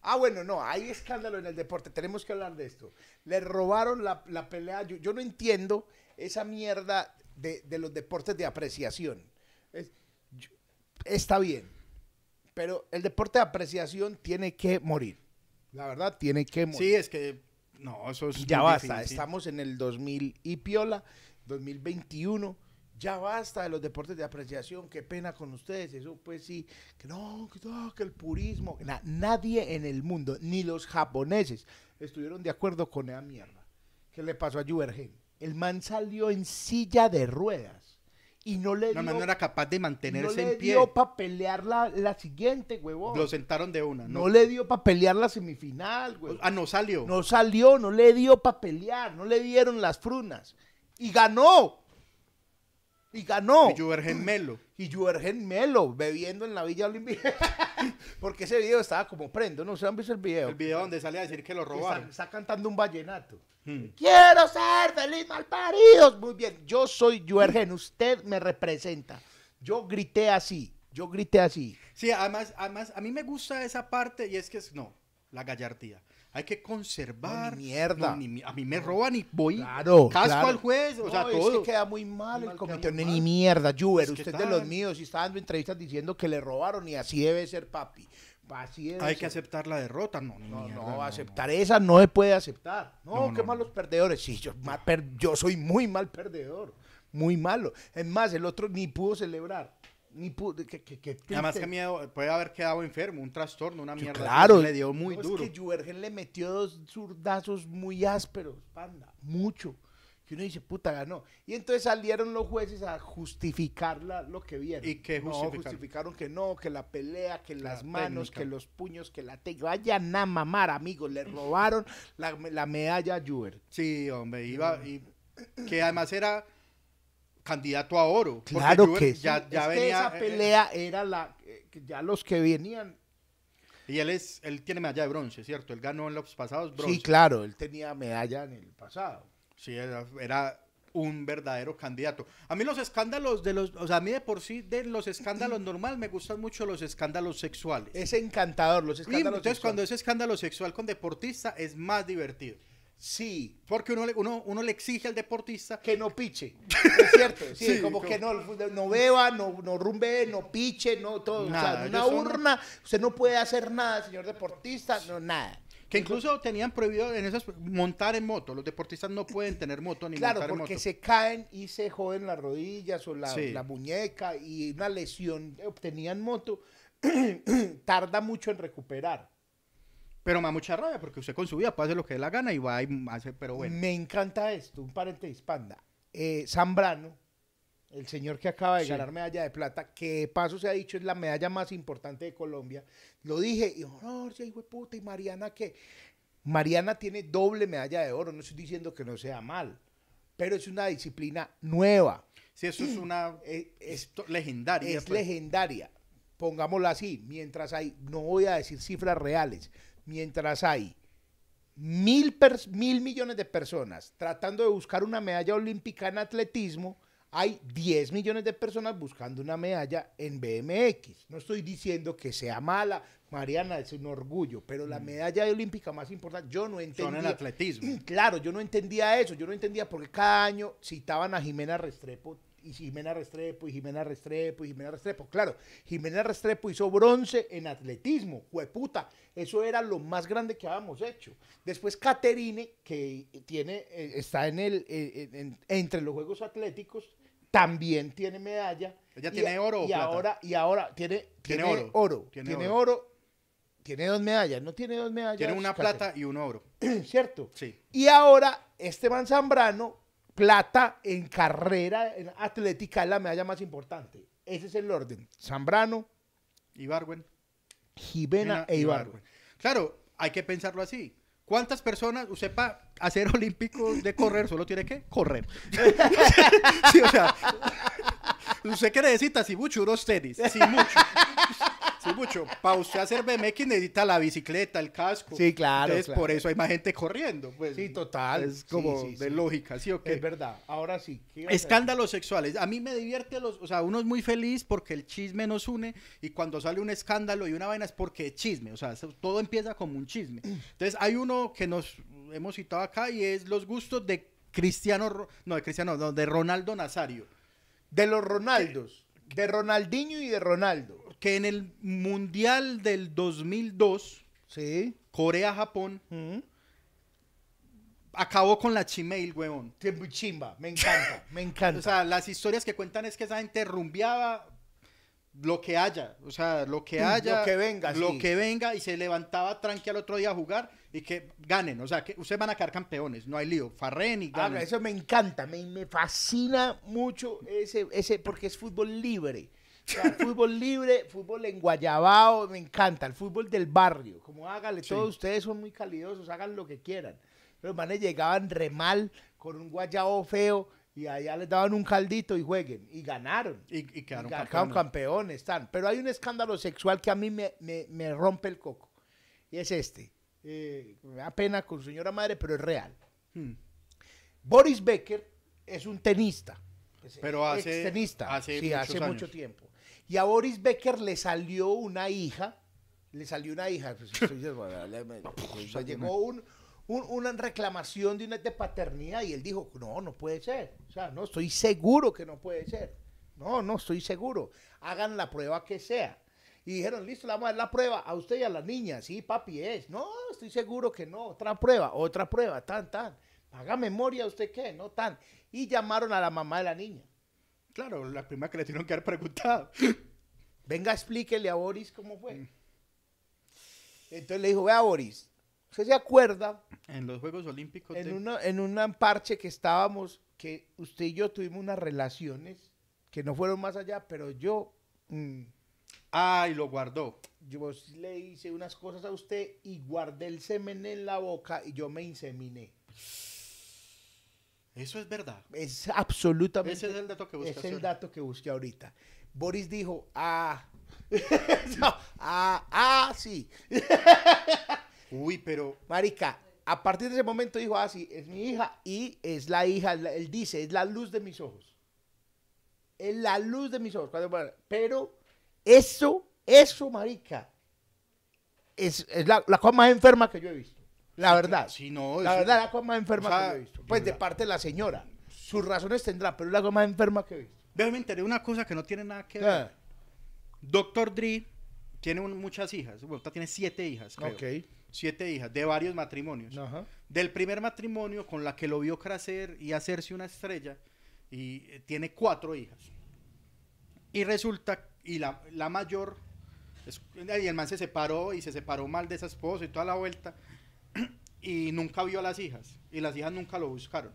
Ah, bueno, no, hay escándalo en el deporte, tenemos que hablar de esto. Le robaron la, pelea, yo, no entiendo esa mierda de, los deportes de apreciación. está bien, pero el deporte de apreciación tiene que morir. La verdad, tiene que morir. Sí, es que, no, eso es... Ya basta, estamos en el 2000 y piola, 2021 ya basta de los deportes de apreciación, qué pena con ustedes, eso pues sí, que no, que, no, que el purismo, nadie en el mundo, ni los japoneses, estuvieron de acuerdo con esa mierda ¿Qué le pasó a Juvergen. El man salió en silla de ruedas y no le dio, no era capaz de mantenerse en pie. No le dio para pelear la, la, siguiente, huevón. Lo sentaron de una, ¿no? le dio para pelear la semifinal, huevón. Ah, no salió. No salió, no le dio para pelear, no le dieron las frunas y ganó. Y ganó. Y Juergen Melo. Y Juergen Melo bebiendo en la Villa Olímpica. Porque ese video estaba como prendo. ¿No se han visto el video? El video donde sale a decir que lo robaron. está, cantando un vallenato. Hmm. Quiero ser feliz, malparidos. Muy bien. Yo soy Juergen, Usted me representa. Yo grité así. Yo grité así. Sí, además, además, a mí me gusta esa parte y es que es. No, la gallardía hay que conservar. mierda. a mí me roban y voy. Claro. Casco al juez, o sea, todo. Es que queda muy mal, el comité. Ni, mierda, Juber, usted es de los míos y está dando entrevistas diciendo que le robaron y así debe ser, papi. Así debe hay que aceptar la derrota, no, no no, no, aceptar esa no se puede aceptar. No, qué malos perdedores. Sí, yo, yo soy muy mal perdedor, muy malo. Es más, el otro ni pudo celebrar. Ni que, que, que, Además que miedo, puede haber quedado enfermo, un trastorno, una mierda. Claro. Le dio muy duro. Es que Juergen le metió dos zurdazos muy ásperos, panda, mucho. Que uno dice, puta, ganó. Y entonces salieron los jueces a justificar la, lo que vieron. ¿Y que justificaron? que no, que la pelea, que las manos, que los puños, que la te Vayan a mamar, amigos. Le robaron la, la medalla a Juer. Sí, hombre. Iba, y, que además era candidato a oro. Claro que ya, sí. ya esa eh, pelea eh, era la ya los que venían. Y él es, él tiene medalla de bronce, ¿cierto? Él ganó en los pasados bronce. Sí, claro, él tenía medalla en el pasado. Sí, era, un verdadero candidato. A mí los escándalos de los, o sea, a mí de por sí de los escándalos normal me gustan mucho los escándalos sexuales. Es encantador los escándalos. Y entonces cuando es escándalo sexual con deportista es más divertido. Sí, porque uno le, uno, uno le exige al deportista que no piche. es cierto, sí, como, que no, no beba, no, no rumbe, no piche, no todo. Nada, o sea, una urna, usted no puede hacer nada, señor deportista, no nada. Que incluso tenían prohibido en esas montar en moto. Los deportistas no pueden tener moto ni montar en moto. Claro, porque se caen y se joden las rodillas o la, la muñeca y una lesión obtenían moto tarda mucho en recuperar. Pero me da mucha rabia porque usted con su vida puede hacer lo que dé la gana y va y hace, pero bueno. Me encanta esto, un paréntesis, panda. Zambrano, eh, el señor que acaba de ganar medalla de plata, que paso se ha dicho es la medalla más importante de Colombia, lo dije, y dijo oh, hijo de puta, y Mariana que Mariana tiene doble medalla de oro, no estoy diciendo que no sea mal, pero es una disciplina nueva. Sí, eso es una eh, eh, es, legendaria. Es pues. legendaria. Pongámoslo así, mientras hay, no voy a decir cifras reales, mientras hay mil, mil millones de personas tratando de buscar una medalla olímpica en atletismo, hay 10 millones de personas buscando una medalla en BMX. No estoy diciendo que sea mala, Mariana, es un orgullo, pero la mm. medalla olímpica más importante, yo no entendía. Son en atletismo. Claro, yo no entendía eso, yo no entendía por qué cada año citaban a Jimena Restrepo y Jimena Restrepo, y Jimena Restrepo, y Jimena Restrepo. Claro, Jimena Restrepo hizo bronce en atletismo, jueputa. Eso era lo más grande que habíamos hecho. Después Caterine, que tiene, eh, está en el, eh, entre los Juegos Atléticos, también tiene medalla. Ella tiene oro. Y o plata? ahora, y ahora tiene, tiene, oro. Tiene, oro. Tiene dos medallas, no tiene dos medallas. Tiene una plata y un oro. ¿Cierto? Sí. Y ahora Esteban Zambrano plata en carrera en atlética es la medalla más importante. Ese es el orden. Zambrano, Ibarwen, Jimena e Ibarwen. Claro, hay que pensarlo así. ¿Cuántas personas, usted para hacer olímpicos de correr solo tiene que correr? sí, o sea, usted que necesita, si mucho, unos tenis, si mucho mucho. Para usted hacer BMX necesita la bicicleta, el casco. Sí, claro. Entonces, por eso hay más gente corriendo. Pues, sí, total. Es como de lógica, ¿sí o Es verdad. Ahora sí. Escándalos sexuales. A mí me divierte los. O sea, uno es muy feliz porque el chisme nos une y cuando sale un escándalo y una vaina es porque chisme. O sea, todo empieza como un chisme. Entonces, hay uno que nos hemos citado acá y es los gustos de Cristiano. No, de Cristiano, no, de Ronaldo Nazario. De los Ronaldos. De Ronaldinho y de Ronaldo que en el Mundial del 2002, ¿Sí? Corea-Japón, acabó con la chimail, huevón. Chimba, me encanta, me encanta. O sea, las historias que cuentan es que esa gente rumbeaba lo que haya, o sea, lo que mm, haya, lo que venga, lo que venga y se levantaba tranqui al otro día a jugar y que ganen, o sea, que ustedes van a quedar campeones, no hay lío, farren y ah, ganen. eso me encanta, me, me fascina mucho ese, ese, porque es fútbol libre. fútbol libre, fútbol enguayabao, me encanta, el fútbol del barrio. Como hágale, todos ustedes son muy calidosos, hagan lo que quieran. Los manes llegaban remal con un guayabo feo, y allá les daban un caldito y jueguen. Y ganaron. Y, quedaron, campeones. están. Pero hay un escándalo sexual que a mí me, rompe el coco. Y es este. Eh, me da pena con señora madre, pero es real. Hmm. Boris Becker es un tenista. Pero hace, tenista, hace, hace mucho tiempo. Y a Boris Becker le salió una hija, le salió una hija, llegó una reclamación de una de paternidad y él dijo, no, no puede ser, o sea, no, estoy seguro que no puede ser, no, no, estoy seguro, hagan la prueba que sea. Y dijeron, listo, le vamos a dar la prueba a usted y a la niña, sí, papi es, no, estoy seguro que no, otra prueba, otra prueba, tan, tan, haga memoria usted qué, no tan. Y llamaron a la mamá de la niña Claro, la prima que le tuvieron que haber preguntado. Venga, explíquele a Boris cómo fue. Mm. Entonces le dijo, a Boris, ¿usted se acuerda? En los Juegos Olímpicos. En, en un parche que estábamos, que usted y yo tuvimos unas relaciones que no fueron más allá, pero yo... Mm, ah, Ay, lo guardó. Yo le hice unas cosas a usted y guardé el semen en la boca y yo me inseminé. Eso es verdad. Es absolutamente. Ese es el dato que busqué. Es el dato que busqué ahorita. Boris dijo, ah. ah, ah, sí. Uy, pero. Marica, a partir de ese momento dijo, ah, sí, es mi hija y es la hija, él dice, es la luz de mis ojos. Es la luz de mis ojos. Pero eso, eso, marica, es, la, la cosa más enferma que yo he visto. La verdad. Sí, no. La verdad, la cosa más enferma que he visto. Pues de parte de la señora. Sus razones tendrá, pero es la cosa más enferma que he visto. Déjame enterar una cosa que no tiene nada que ah. ver. Doctor Dre tiene muchas hijas. Bueno, tiene siete hijas, Ok. Siete hijas, de varios matrimonios. Del primer matrimonio con la que lo vio crecer y hacerse una estrella, y eh, tiene cuatro hijas. Y resulta, y la, mayor, y el man se separó y se separó mal de esa esposa y toda la vuelta y nunca vio a las hijas y las hijas nunca lo buscaron.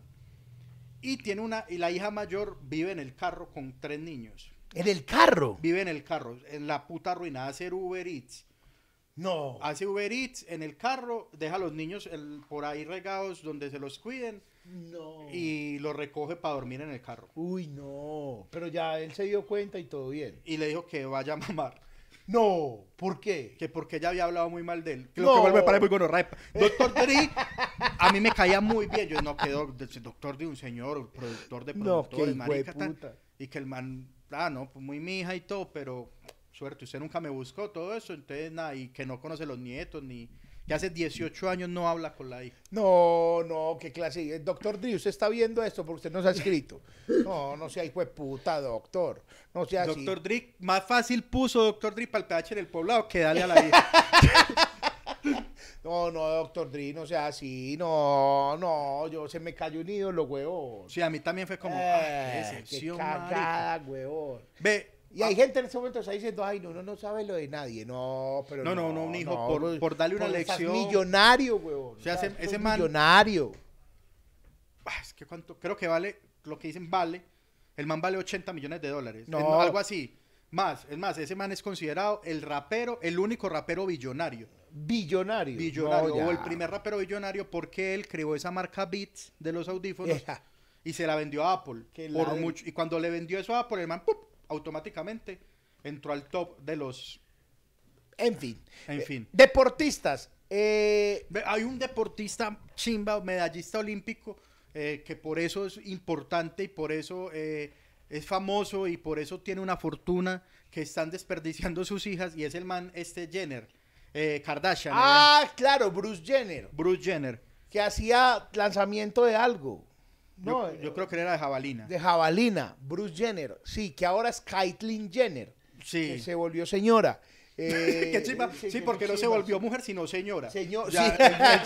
Y tiene una y la hija mayor vive en el carro con tres niños. ¿En el carro? Vive en el carro, en la puta ruina, hacer Uber Eats. No. Hace Uber Eats en el carro, deja a los niños por ahí regados donde se los cuiden. No. Y los recoge para dormir en el carro. Uy, no. Pero ya él se dio cuenta y todo bien. Y le dijo que vaya a mamar. No, ¿por qué? Que porque ella había hablado muy mal de él. Que Lo que me parece muy bueno, rap. Doctor Dre, a mí me caía muy bien. Yo no quedo doctor de un señor, productor de productores, no, marica, Puta. Y que el man, ah, no, pues muy mija y todo, pero suerte, usted nunca me buscó todo eso, entonces nada, y que no conoce los nietos ni que hace 18 años no habla con la hija. No, no, qué clase. Eh, doctor Dri, usted está viendo esto porque usted no se ha escrito. No, no sea hijo de puta, doctor. No sea así. Doctor Dri, más fácil puso doctor Dri para el PH en el poblado que darle a la hija. No, no, doctor Dri, no sea así. No, no, yo se me cayó un los huevos. Sí, a mí también fue como. Eh, qué, cagada, huevón. Ve, y hay gente en ese momento que está diciendo, ay, no, no, no sabe lo de nadie. No, pero no. No, no, un hijo, por, por, darle una lección. millonario, huevón. O sea, ese, man... Millonario. Ah, es que cuánto, creo que vale, lo que dicen vale, el man vale 80 millones de dólares. No. algo así. Más, es más, ese man es considerado el rapero, el único rapero billonario. Billonario. Billonario. o el primer rapero billonario porque él creó esa marca Beats de los audífonos y se la vendió a Apple. Por mucho, y cuando le vendió eso a Apple, el man pum automáticamente entró al top de los... En fin. En eh, fin. Deportistas. Eh, hay un deportista chimba, medallista olímpico, eh, que por eso es importante y por eso es famoso y por eso tiene una fortuna que están desperdiciando sus hijas y es el man este Jenner, Kardashian. Ah, claro, Bruce Jenner. Bruce Jenner. Que hacía lanzamiento de algo yo, creo que era de Jabalina. De Jabalina, Bruce Jenner. Sí, que ahora es Caitlyn Jenner. Sí. Que se volvió señora. Eh, sí, eh, porque no se volvió mujer, sino señora. Señor, sí.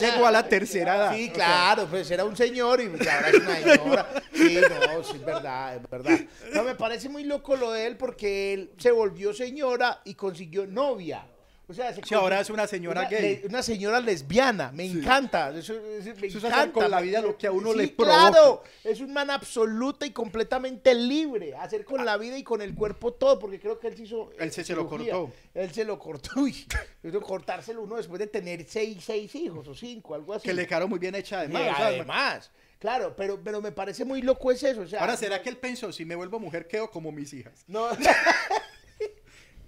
llegó a la tercera edad. Sí, claro, pues era un señor y ahora es una señora. Sí, no, sí, es verdad, es verdad. No, me parece muy loco lo de él porque él se volvió señora y consiguió novia. O sea, ahora es una señora gay. una señora lesbiana, me encanta. Eso, me encanta. con la vida lo que a uno le provoca. Claro, es un man absoluta y completamente libre. Hacer con ah. la vida y con el cuerpo todo, porque creo que él se hizo. Eh, él se, lo cortó. Él se lo cortó. Uy, cortárselo uno después de tener seis, seis hijos o cinco, algo así. Que le quedaron muy bien hecha además. además. Claro, pero, pero me parece muy loco eso. Ahora, ¿será que él pensó, si me vuelvo mujer, quedo como mis hijas? No.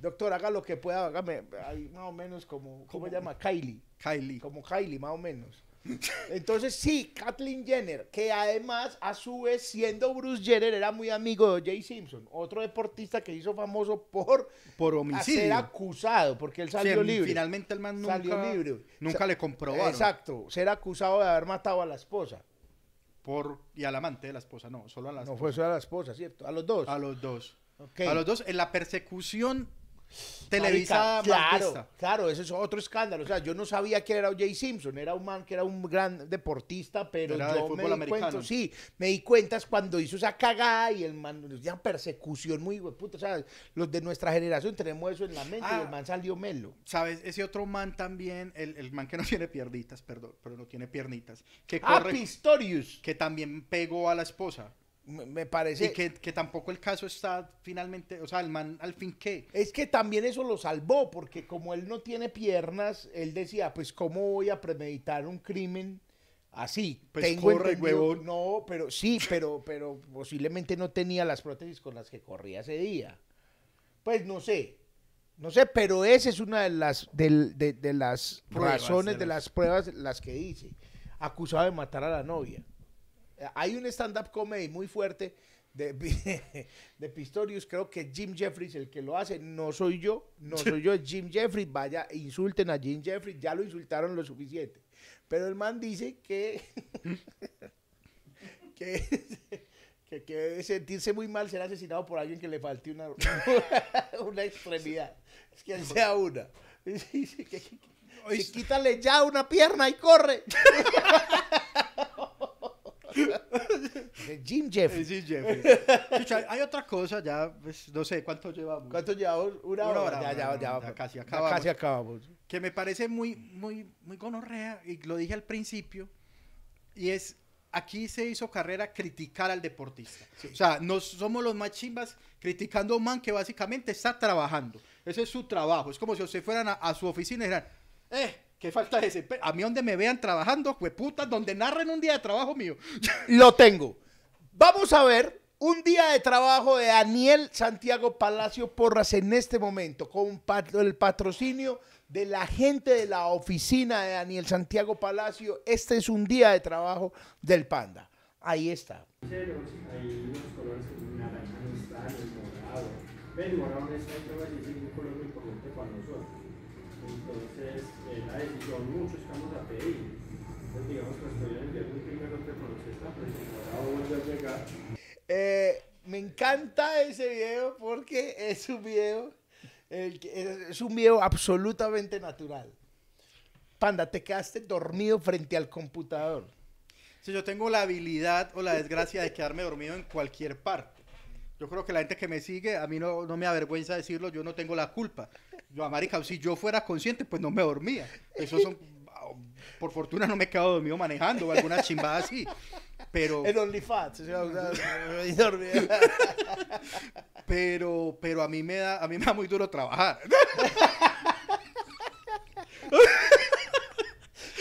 Doctor, haga lo que pueda, hágame, ahí más o menos como, ¿cómo, se llama? Kylie. Kylie. Como Kylie, más o menos. Entonces, sí, Kathleen Jenner, que además, a su vez, siendo Bruce Jenner, era muy amigo de Jay Simpson, otro deportista que hizo famoso por, por homicidio. ser acusado, porque él salió libre. Finalmente, el man nunca, nunca le comprobaron. Exacto, ser acusado de haber matado a la esposa. Por, y al amante de la esposa, no, solo a la esposa. No fue solo a la esposa, ¿cierto? A los dos. A los dos. A los dos, en la persecución Televisa claro, claro, ese es otro escándalo. O sea, yo no sabía quién era O.J. Simpson. Era un man que era un gran deportista, pero me di cuenta, sí, me di cuenta cuando hizo esa cagada y el man, ya persecución muy puta. O sea, los de nuestra generación tenemos eso en la mente y el ah, man salió melo. ¿Sabes? Ese otro man también, el, man que no tiene piernitas, perdón, pero no tiene piernitas. Que ah, corre, Que también pegó a la esposa. Me parece. que, tampoco el caso está finalmente. O sea, el man, al fin qué. Es que también eso lo salvó, porque como él no tiene piernas, él decía: Pues, ¿cómo voy a premeditar un crimen así? Pues Tengo corre, No, pero sí, pero, pero posiblemente no tenía las prótesis con las que corría ese día. Pues no sé. No sé, pero esa es una de las, de, de, las razones, de las pruebas, las que dice. Acusado de matar a la novia. Eh, hay un stand-up comedy muy fuerte de, de, Pistorius, creo que Jim Jeffries el que lo hace, no soy yo, no soy yo, es Jim Jeffries, vaya, insulten a Jim Jeffries, ya lo insultaron lo suficiente. Pero el man dice que, que, que, sentirse muy mal ser asesinado por alguien que le falte una, una extremidad, es que sea una. quítale ya una pierna y corre. Jim Jeffrey. Jim hay otra cosa ya, pues, no sé, ¿cuánto llevamos? ¿Cuánto llevamos? Una, hora. Ya, ya, casi acabamos. Que me parece muy, muy, muy gonorrea, y lo dije al principio, y es aquí se hizo carrera criticar al deportista. O sea, no somos los más chimbas criticando a un man que básicamente está trabajando. Ese es su trabajo. Es como si ustedes fueran a, a su oficina y dijeran, eh, Qué falta de desempeño. A mí donde me vean trabajando, putas, donde narren un día de trabajo mío. Lo tengo. Vamos a ver un día de trabajo de Daniel Santiago Palacio Porras en este momento con el patrocinio de la gente de la oficina de Daniel Santiago Palacio. Este es un día de trabajo del Panda. Ahí está. Hay entonces eh, la decisión muchos estamos a pedir. Entonces digamos que estoy en el primero que conoce esta presentadora vuelve a llegar. Eh, me encanta ese video porque es un video, el es un video absolutamente natural. Panda, te quedaste dormido frente al computador. Si sí, yo tengo la habilidad o la desgracia de quedarme dormido en cualquier parte. Yo creo que la gente que me sigue, a mí no, no me avergüenza decirlo, yo no tengo la culpa. Yo, ah, a si yo fuera consciente, pues no me dormía. Eso son... Ah, por fortuna no me he quedado dormido manejando o alguna chimbada así. Pero... El OnlyFans. pero, pero a mí me da, a mí me da muy duro trabajar.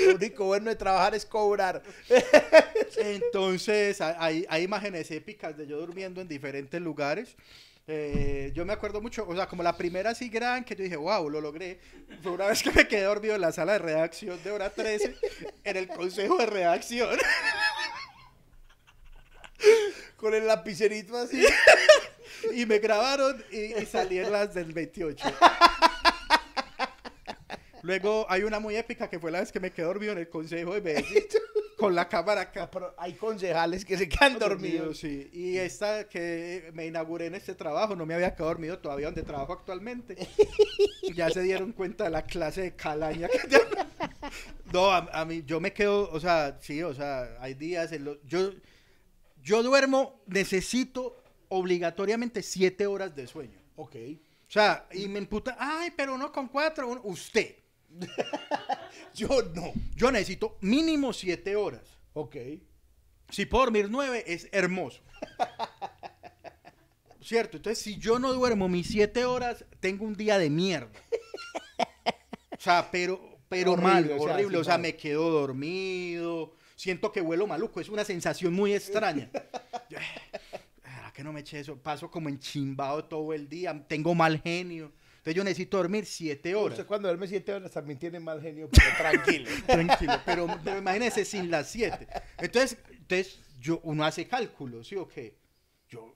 lo único bueno de trabajar es cobrar. Entonces, hay, imágenes épicas de yo durmiendo en diferentes lugares. Eh, yo me acuerdo mucho, o sea, como la primera así gran que yo dije, wow, lo logré, fue una vez que me quedé dormido en la sala de redacción de hora 13, en el consejo de redacción. Con el lapicerito así. y me grabaron y, y salí en las del 28. Luego hay una muy épica que fue la vez que me quedé dormido en el consejo de Medellín. con la cámara acá. pero hay concejales que se quedan dormidos. Sí, y esta que me inauguré en este trabajo, no me había quedado dormido todavía donde trabajo actualmente. ya se dieron cuenta de la clase de calaña que tengo. No, a, mí, yo me quedo, o sea, sí, o sea, hay días en los... Yo, yo duermo, necesito obligatoriamente siete horas de sueño. Ok. O sea, y me imputa, ay, pero no con cuatro, usted. Yo no. Yo necesito mínimo siete horas. Ok. Si puedo dormir nueve, es hermoso. ¿Cierto? Entonces, si yo no duermo mis siete horas, tengo un día de mierda. O sea, pero, pero mal, horrible. O sea, me quedo dormido. Siento que vuelo maluco. Es una sensación muy extraña. Ah, que no me eche eso? Paso como enchimbado todo el día. Tengo mal genio. Entonces yo necesito dormir siete horas. cuando duerme siete horas también tiene mal genio, pero tranquilo. tranquilo, pero, imagínese sin las 7. Entonces, entonces yo, uno hace cálculos, ¿sí o Yo,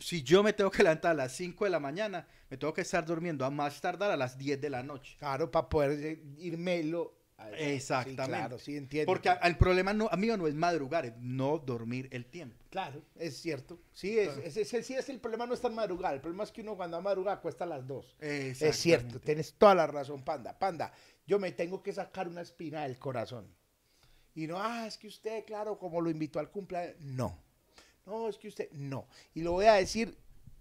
si yo me tengo que levantar a las 5 de la mañana, me tengo que estar durmiendo a más tardar a las 10 de la noche. Claro, para poder eh, irme lo Exactamente. Porque el problema no, mío no es madrugar, es no dormir el tiempo. Claro, es cierto. Sí, es, sí es el problema no es tan madrugar. El problema es que uno cuando a madrugar cuesta las dos. Es cierto, tienes toda la razón, Panda. Panda, yo me tengo que sacar una espina del corazón. Y no, ah, es que usted, claro, como lo invitó al cumpleaños. No. No, es que usted, no. Y lo voy a decir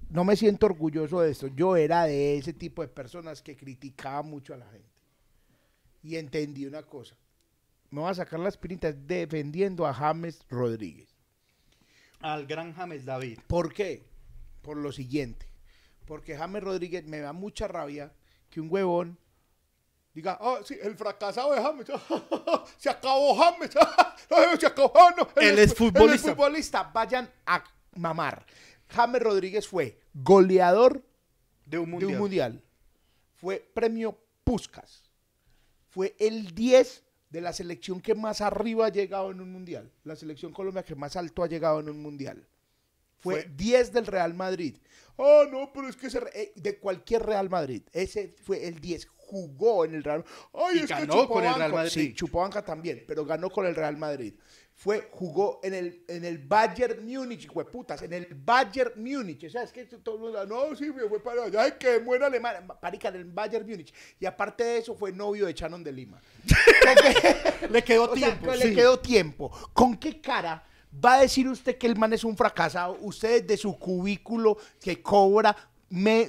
no me siento orgulloso de esto. Yo era de ese tipo de personas que criticaba mucho a la gente y entendí una cosa. Me va a sacar las pinitas defendiendo a James Rodríguez. Al gran James David. ¿Por qué? Por lo siguiente. Porque James Rodríguez me da mucha rabia que un huevón diga, oh, sí, el fracasado de James. se acabó James. se acabó. Ah, no, él, es, futbolista. Vayan a mamar. James Rodríguez fue goleador de un mundial. De un mundial. Fue premio Puscas fue el 10 de la selección que más arriba ha llegado en un mundial. La selección Colombia que más alto ha llegado en un mundial. Fue, 10 del Real Madrid. Oh, no, pero es que ese, eh, de cualquier Real Madrid. Ese fue el 10. Jugó en el Real Madrid. ganó con el Real Madrid. Sí, también, pero ganó con el Real Madrid fue, jugó en el, en el Bayern Múnich, en el Bayern Munich O sea, es que todo el mundo, no, sí, fue para allá, ay, qué buena Parica, en el Bayern Múnich. Y aparte de eso, fue novio de Shannon de Lima. le quedó tiempo. Le quedó tiempo. ¿Con qué cara? Va a decir usted que el man es un fracasado. Usted de su cubículo que cobra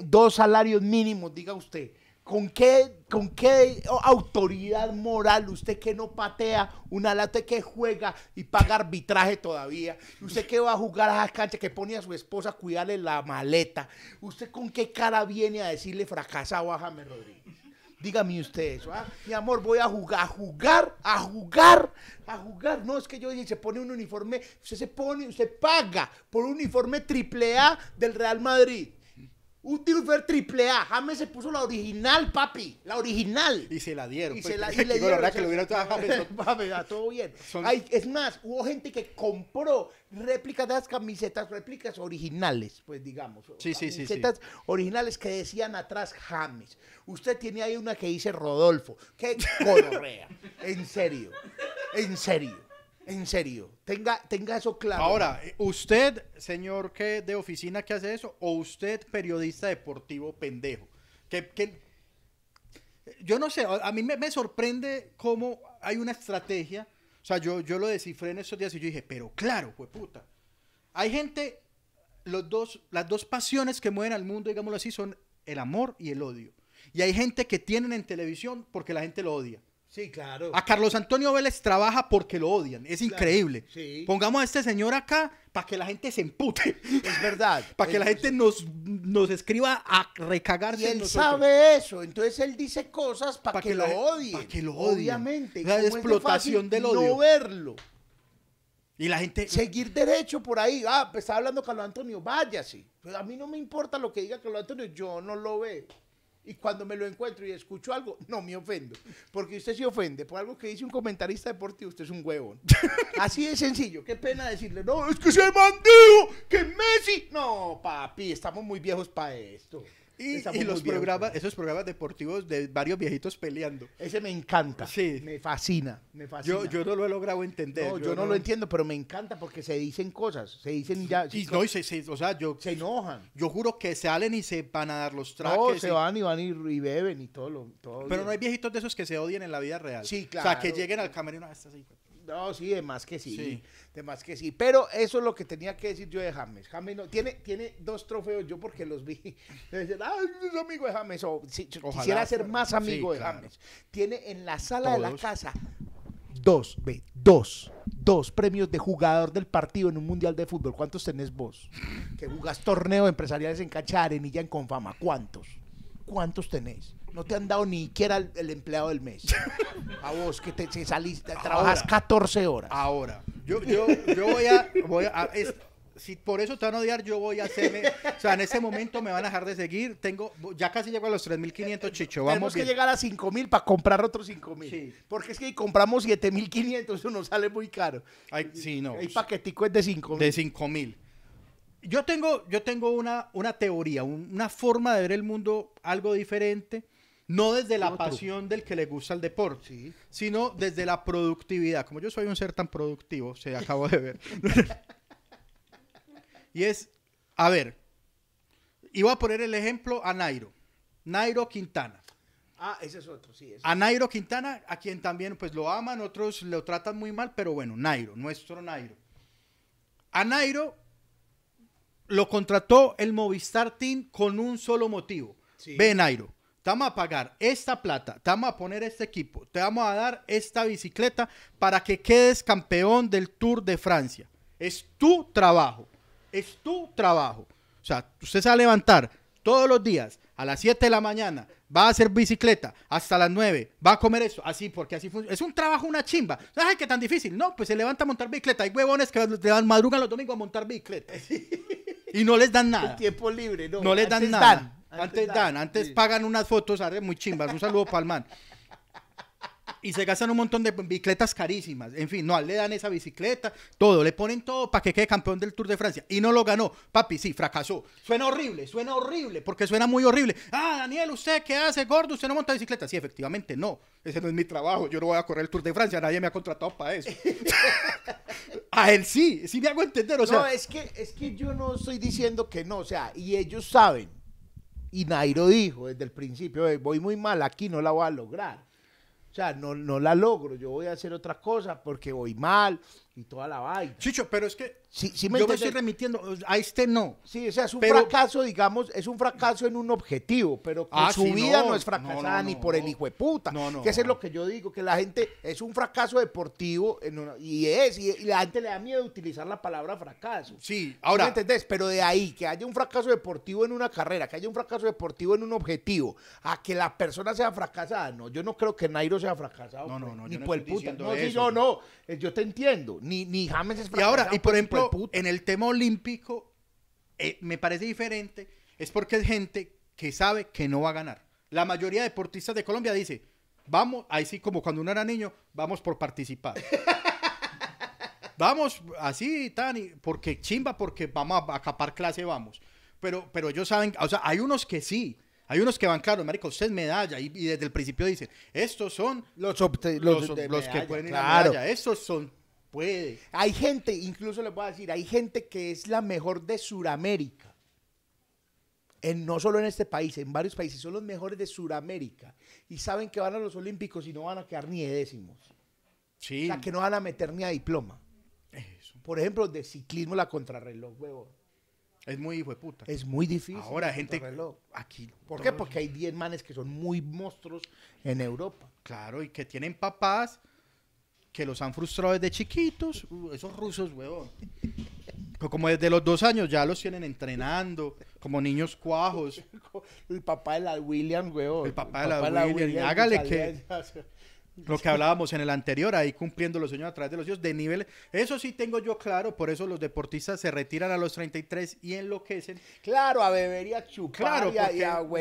dos salarios mínimos, diga usted. ¿Con qué, ¿Con qué autoridad moral usted que no patea una lata que juega y paga arbitraje todavía? ¿Usted que va a jugar a la cancha que pone a su esposa a cuidarle la maleta? ¿Usted con qué cara viene a decirle fracasado a James Rodríguez? Dígame usted eso, ¿ah? Mi amor, voy a jugar, a jugar, a jugar, a jugar. No, es que yo dije, se pone un uniforme, usted se pone, usted paga por un uniforme triple A del Real Madrid un Dilfer triple A. James se puso la original, papi. La original. Y se la dieron. Y, pues, se la, y le dieron. La verdad que lo hubiera James. todo bien. es más, hubo gente que compró réplicas de las camisetas, réplicas originales, pues digamos. Sí, sí, sí. Camisetas originales que decían atrás James. Usted tiene ahí una que dice Rodolfo. ¡Qué correa! en serio. En serio. En serio, tenga, tenga eso claro. Ahora, eh, usted, señor que de oficina que hace eso, o usted, periodista deportivo pendejo, que, que yo no sé, a mí me, sorprende cómo hay una estrategia. O sea, yo, yo lo descifré en estos días y yo dije, pero claro, pues puta. Hay gente, los dos, las dos pasiones que mueven al mundo, digámoslo así, son el amor y el odio. Y hay gente que tienen en televisión porque la gente lo odia. Sí, claro. A Carlos Antonio Vélez trabaja porque lo odian. Es increíble. Pongamos a este señor acá para que la gente se empute. Es verdad. para que la gente nos, nos escriba a recagar de él sabe eso. Entonces él dice cosas para que, lo odien. Para que lo odien. Obviamente. La explotación del odio. No verlo. Y la gente. Seguir derecho por ahí. Ah, pues está hablando Carlos Antonio. Váyase. Pues a mí no me importa lo que diga Carlos Antonio. Yo no lo veo y cuando me lo encuentro y escucho algo, no me ofendo. Porque usted se ofende por algo que dice un comentarista deportivo, usted es un huevón. Así de sencillo, qué pena decirle, no, es que se mandado. que Messi. No, papi, estamos muy viejos para esto. Y, los pues. programas, esos programas deportivos de varios viejitos peleando. Ese me encanta. Sí. Me fascina. Yo, no lo he logrado entender. No, yo, no, lo entiendo, pero me encanta porque se dicen cosas. Se dicen ya. Y, no, y se, o sea, yo. Se enojan. Yo juro que salen y se van a dar los trajes. se van y van y, beben y todo lo. pero no hay viejitos de esos que se odien en la vida real. Sí, claro. O sea, que lleguen al camerino. a ah, estas no, sí, de más que sí, más que sí. Pero eso es lo que tenía que decir yo de James. James no, tiene, tiene dos trofeos, yo porque los vi. es amigo de James. O quisiera ser más amigo de James. Tiene en la sala de la casa dos, ve, dos, dos premios de jugador del partido en un mundial de fútbol. ¿Cuántos tenés vos? Que jugás torneo empresariales en Cancha Arenilla en Confama. ¿Cuántos? ¿Cuántos tenés? no te han dado ni siquiera el, empleado del mes. A vos, que te, saliste, trabajas 14 horas. Ahora, yo, voy a... si por eso te van a odiar, yo voy a hacerme. o sea, en ese momento me van a dejar de seguir. Tengo, ya casi llego a los 3.500, Chicho. Vamos Tenemos que llegar a 5.000 para comprar otros 5.000. Sí. Porque es que si compramos 7.500, eso nos sale muy caro. sí, no. El paquetico es de 5.000. De 5.000. Yo tengo, yo tengo una, una teoría, una forma de ver el mundo algo diferente no desde la pasión del que le gusta el deporte, sino desde la productividad. Como yo soy un ser tan productivo, se acabo de ver. y es, a ver, iba a poner el ejemplo a Nairo. Nairo Quintana. Ah, ese es otro, sí. A Nairo Quintana, a quien también pues lo aman, otros lo tratan muy mal, pero bueno, Nairo, nuestro Nairo. A Nairo lo contrató el Movistar Team con un solo motivo. Ve Nairo, te vamos a pagar esta plata, te vamos a poner este equipo, te vamos a dar esta bicicleta para que quedes campeón del Tour de Francia. Es tu trabajo, es tu trabajo. O sea, usted se va a levantar todos los días a las 7 de la mañana, va a hacer bicicleta hasta las 9, va a comer eso, así, porque así funciona. Es un trabajo, una chimba. ¿Sabes qué tan difícil. No, pues se levanta a montar bicicleta. Hay huevones que madrugan los domingos a montar bicicleta. Y no les dan nada. tiempo libre, no. No les dan nada. Antes, dan, antes pagan unas fotos, ¿sabes? muy chimbas. Un saludo para el man. Y se gastan un montón de bicicletas carísimas. En fin, no, le dan esa bicicleta, todo, le ponen todo para que quede campeón del Tour de Francia. Y no lo ganó. Papi, sí, fracasó. Suena horrible, suena horrible, porque suena muy horrible. Ah, Daniel, ¿usted qué hace, gordo? ¿Usted no monta bicicleta? Sí, efectivamente, no. Ese no es mi trabajo. Yo no voy a correr el Tour de Francia. Nadie me ha contratado para eso. a él sí, sí me hago entender. O sea, no, es que, es que yo no estoy diciendo que no. O sea, y ellos saben y Nairo dijo desde el principio, voy muy mal, aquí no la voy a lograr. O sea, no, no la logro, yo voy a hacer otras cosas porque voy mal, y toda la vaina. Chicho, pero es que sí, sí me yo estoy remitiendo, a este no. Sí, o sea, es un fracaso, digamos, es un fracaso en un objetivo, pero que ah, su vida no, es fracasada ni por el hijo de puta. que eso es lo que yo digo, que la gente es un fracaso deportivo y es, y, la gente le da miedo utilizar la palabra fracaso. Sí, ahora. ¿Me entendés? Pero de ahí, que haya un fracaso deportivo en una carrera, que haya un fracaso deportivo en un objetivo, a que la persona sea fracasada, no, yo no creo que Nairo sea fracasado. No, no, no, pues, ni por el puta. No, eso, no, eh, yo te entiendo ni, ni James Y ahora, y por ejemplo, en el tema olímpico, eh, me parece diferente, es porque es gente que sabe que no va a ganar. La mayoría de deportistas de Colombia dice, vamos, ahí sí como cuando uno era niño, vamos por participar. vamos, así, y porque chimba, porque vamos a acapar clase, vamos. Pero, pero ellos saben, o sea, hay unos que sí, hay unos que van claro, marico, usted medalla. Y, desde el principio dicen, estos son los, los, que pueden ir a medalla. Estos son hay gente, incluso les voy a decir, hay gente que es la mejor de Sudamérica. En, no solo en este país, en varios países, son los mejores de Sudamérica. Y saben que van a los Olímpicos y no van a quedar ni de décimos. Sí. O sea, que no van a meter ni a diploma. Eso. Por ejemplo, de ciclismo la contrarreloj, huevón. Es muy hijo de puta. Es muy difícil. Ahora, gente. Aquí. ¿Por qué? Porque hay 10 manes que son muy monstruos en Europa. Claro, y que tienen papás que los han frustrado desde chiquitos, uh, esos rusos, huevón. Como desde los dos años ya los tienen entrenando, como niños cuajos. El papá de la William, huevón. El papá, de, la William. hágale que... Lo que hablábamos en el anterior, ahí cumpliendo los sueños a través de los hijos, de nivel. Eso sí tengo yo claro, por eso los deportistas se retiran a los 33 y enloquecen. Claro, a beber y a chupar claro,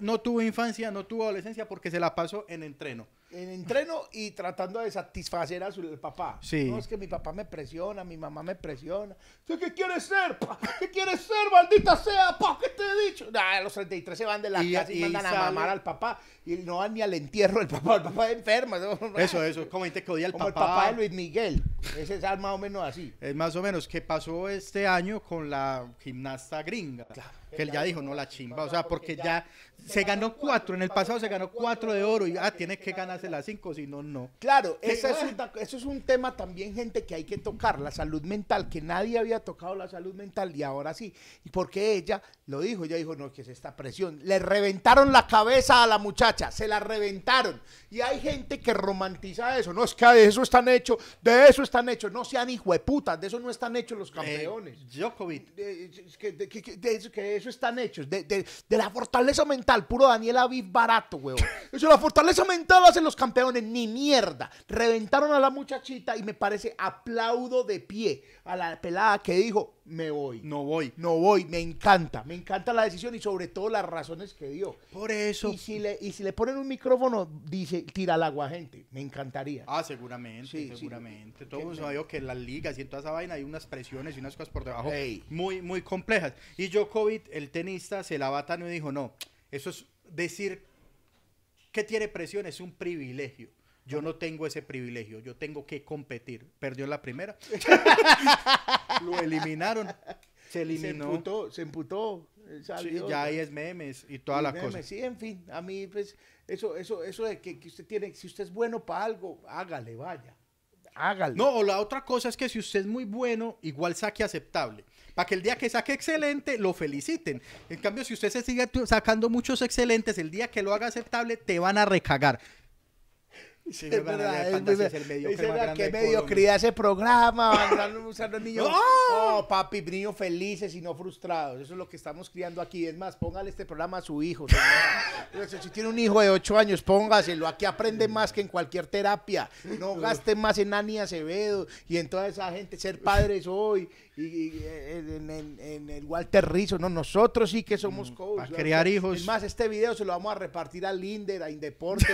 no tuvo infancia, no tuvo adolescencia porque se la pasó en entreno en entreno y tratando de satisfacer a su papá. Sí. No, es que mi papá me presiona, mi mamá me presiona. ¿Qué quieres ser? ¿Qué quieres ser, maldita sea? Pa? ¿Qué te he dicho? los 33 se van de la casa y, mandan a mamar al papá. Y no van ni al entierro del papá. El papá es enfermo. Eso, eso. Como que papá. el papá de Luis Miguel. Ese es más o menos así. Es más o menos. ¿Qué pasó este año con la gimnasta gringa? Claro que él ya dijo, no la chimba, o sea, porque ya se ganó cuatro, en el pasado se ganó cuatro de oro y ah, tiene que ganarse las cinco, si no, no. Claro, eso es, un, tema también, gente, que hay que tocar, la salud mental, que nadie había tocado la salud mental y ahora sí, y porque ella lo dijo, ella dijo, no, que es esta presión, le reventaron la cabeza a la muchacha, se la reventaron, y hay gente que romantiza eso, no, es que de eso están hechos, de eso están hechos, no sean hijueputas, de eso no están hechos los eh, campeones. De, eso que es eso están hechos. De, la fortaleza mental, puro Daniel Aviv barato, güey. Eso, la fortaleza mental hacen los campeones, ni mierda. Reventaron a la muchachita y me parece aplaudo de pie a la pelada que dijo, me voy. No voy. No voy, me encanta. Me encanta la decisión y sobre todo las razones que dio. Por eso. Y si le, y si le ponen un micrófono, dice, tira al agua, gente. Me encantaría. Ah, seguramente, sí, seguramente. el Todos sabe que en las ligas y en toda esa vaina hay unas presiones y unas cosas por debajo muy, muy complejas. Y Djokovic, el tenista, se la bata y dijo, no, eso es decir que tiene presión, es un privilegio. Yo no tengo ese privilegio, yo tengo que competir. Perdió la primera. Lo eliminaron. Se eliminó. Se emputó, eh, ya pues. ahí es memes y todas las cosa. Sí, en fin, a mí pues eso eso eso de que, usted tiene, si usted es bueno para algo, hágale, vaya. Hágale. No, o la otra cosa es que si usted es muy bueno, igual saque aceptable. Para que el día que saque excelente, lo feliciten. En cambio, si usted se sigue sacando muchos excelentes, el día que lo haga aceptable, te van a recagar. Sí, es verdad, medio ese programa, usando niños, ¡Oh! papi, niños felices y no frustrados, eso es lo que estamos criando aquí, es más, póngale este programa a su hijo, si tiene un hijo de 8 años, póngaselo, aquí aprende más que en cualquier terapia, no gaste más en Ani Acevedo y en toda esa gente, ser padres hoy y, eh, eh, en, el Walter Rizzo. No, nosotros sí que somos coaches. Para crear hijos. más, este video se lo vamos a repartir a Linder, a Indeporte,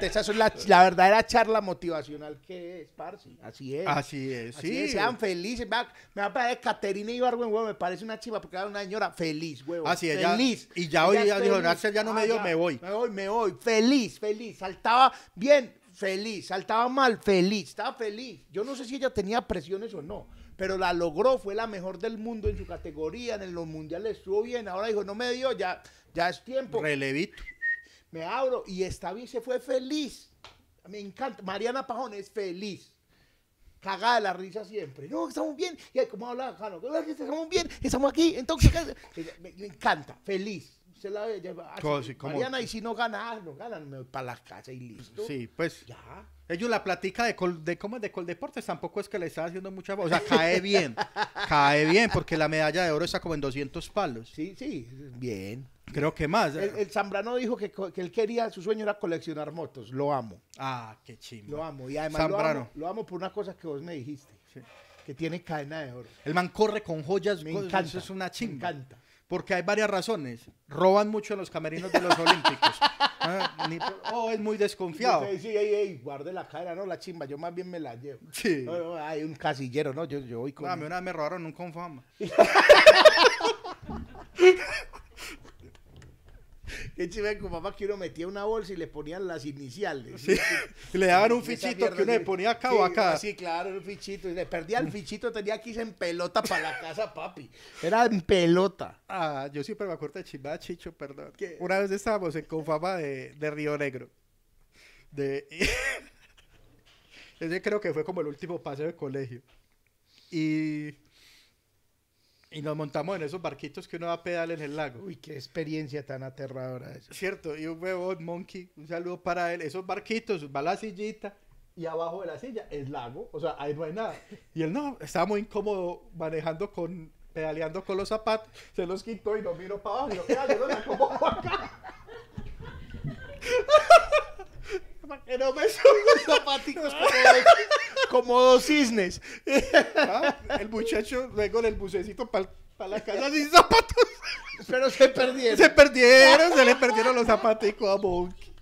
Esa es la, verdadera charla motivacional que es, Parsi Así es. Así es, sean felices. Me va, me a parecer Caterina Ibargüen, me parece una chiva porque era una señora feliz, huevo. Así es. Feliz. y ya hoy dijo, ya no me ah, dio, me voy. Me voy, me voy. Feliz, feliz. Saltaba bien, feliz. Saltaba mal, feliz. Estaba feliz. Yo no sé si ella tenía presiones o no pero la logró, fue la mejor del mundo en su categoría, en los mundiales estuvo bien, ahora dijo, no me dio, ya, ya es tiempo. Relevito. Me abro y esta bien, se fue feliz. Me encanta. Mariana Pajón es feliz. Cagada de la risa siempre. No, estamos bien. Y ahí, como habla, Jano, estamos bien, estamos aquí. Entonces, me, me encanta, feliz. Se la ah, Mariana, y si no gana, no ganan, para la casa y listo. Sí, pues. Ya. Ellos la platica de, de cómo es de Coldeportes, tampoco es que le está haciendo mucha... O sea, cae bien, cae bien, porque la medalla de oro está como en 200 palos. Sí, sí, bien. Creo que más. El, Zambrano dijo que, él quería, su sueño era coleccionar motos. Lo amo. Ah, qué chingo. Lo amo. Y además lo amo, por una cosa que vos me dijiste. Que tiene cadena de oro. El man corre con joyas. es una chinga. Me porque hay varias razones. Roban mucho en los camerinos de los Olímpicos. Ah, oh, es muy desconfiado. Sí, sí, sí. guarde la cara, no, la chimba, yo más bien me la llevo. Sí. hay un casillero, no, yo, yo voy con... a una vez me robaron un confama. Qué chivé con papá que uno metía una bolsa y le ponían las iniciales. le daban un fichito que uno le ponía acá o acá. Sí, claro, un fichito. Y le perdía el fichito, tenía que irse en pelota para la casa, papi. Era en pelota. Ah, yo siempre me acuerdo de Chimba Chicho, perdón. Una vez estábamos en Confama de, de Río Negro. De... Ese creo que fue como el último pase de colegio. Y y nos montamos en esos barquitos que uno va a pedal en el lago. Uy, qué experiencia tan aterradora eso. Cierto, y un huevón, Monkey, un saludo para él. Esos barquitos, va la sillita y abajo de la silla es lago, o sea, ahí no hay nada. Y él no, estaba muy incómodo manejando con, pedaleando con los zapatos, se los quitó y los miró para abajo y lo, ah, yo no acomodo acá que no me suban zapaticos como, dos cisnes. Ah, el muchacho luego en el bucecito para la casa sin zapatos. Pero se perdieron. Se perdieron, se le perdieron los zapaticos a Monkey.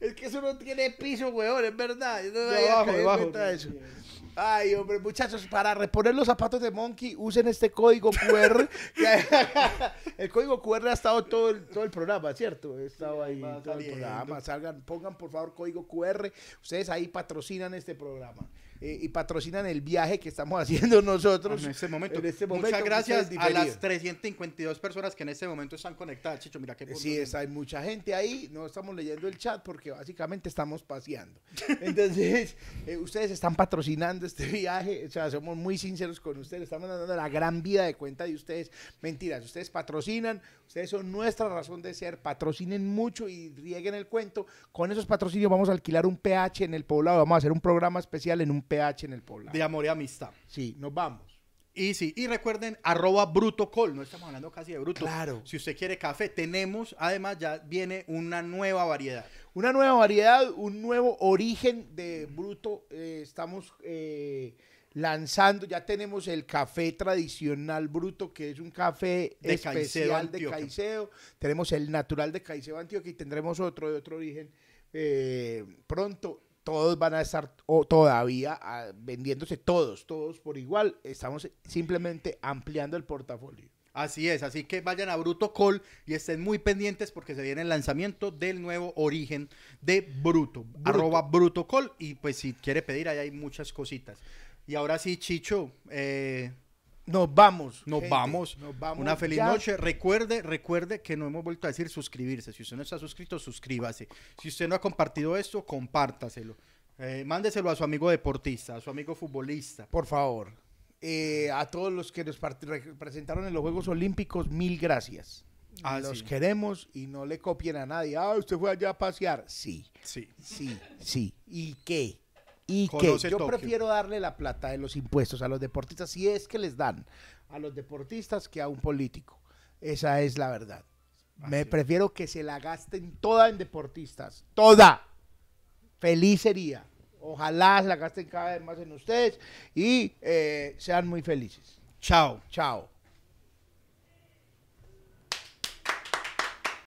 es que eso no tiene piso, weón, es verdad. Yo no, Ay, hombre, muchachos, para reponer los zapatos de Monkey, usen este código QR. el código QR ha estado todo el, todo el programa, ¿cierto? Ha estado ahí todo el programa. Salgan, pongan por favor código QR. Ustedes ahí patrocinan este programa. Eh, y patrocinan el viaje que estamos haciendo nosotros. En este momento. Este muchas gracias a las 352 personas que en este momento están conectadas, Chicho. Mira qué Sí, es, hay mucha gente ahí. No estamos leyendo el chat porque básicamente estamos paseando. Entonces, eh, ustedes están patrocinando este viaje. O sea, somos muy sinceros con ustedes. Estamos dando la gran vida de cuenta de ustedes. Mentiras, ustedes patrocinan. Ustedes son nuestra razón de ser. Patrocinen mucho y rieguen el cuento. Con esos patrocinios vamos a alquilar un PH en el poblado. Vamos a hacer un programa especial en un PH en el poblado. De amor y amistad. Sí, nos vamos. Y sí, y recuerden, arroba brutocol, no estamos hablando casi de bruto. Claro. Si usted quiere café, tenemos, además ya viene una nueva variedad. Una nueva variedad, un nuevo origen de bruto. Eh, estamos eh, lanzando, ya tenemos el café tradicional bruto, que es un café especial de Caicedo. Tenemos el natural de Caicedo, Antioquia, y tendremos otro de otro origen eh, pronto todos van a estar todavía ah, vendiéndose todos, todos por igual. Estamos simplemente ampliando el portafolio. Así es, así que vayan a Bruto Call y estén muy pendientes porque se viene el lanzamiento del nuevo origen de Bruto, arroba Bruto y pues si quiere pedir ahí hay muchas cositas. Y ahora sí, Chicho, eh, nos vamos. Nos vamos. Una feliz noche. Recuerde, recuerde que no hemos vuelto a decir suscribirse. Si usted no está suscrito, suscríbase. Si usted no ha compartido esto, compártaselo. Eh, mándeselo a su amigo deportista, a su amigo futbolista. Por favor. Eh, a todos los que nos presentaron en los Juegos Olímpicos, mil gracias. a ah, los queremos y no le copien a nadie. Ah, usted fue allá a pasear. Sí. Sí. Sí, sí. ¿Y qué? y que yo prefiero darle la plata de los impuestos a los deportistas, si es que les dan a los deportistas que a un político. Esa es la verdad. Me prefiero que se la gasten toda en deportistas, toda. Feliz sería. Ojalá se la gasten cada vez más en ustedes y eh, sean muy felices. Chao. Chao.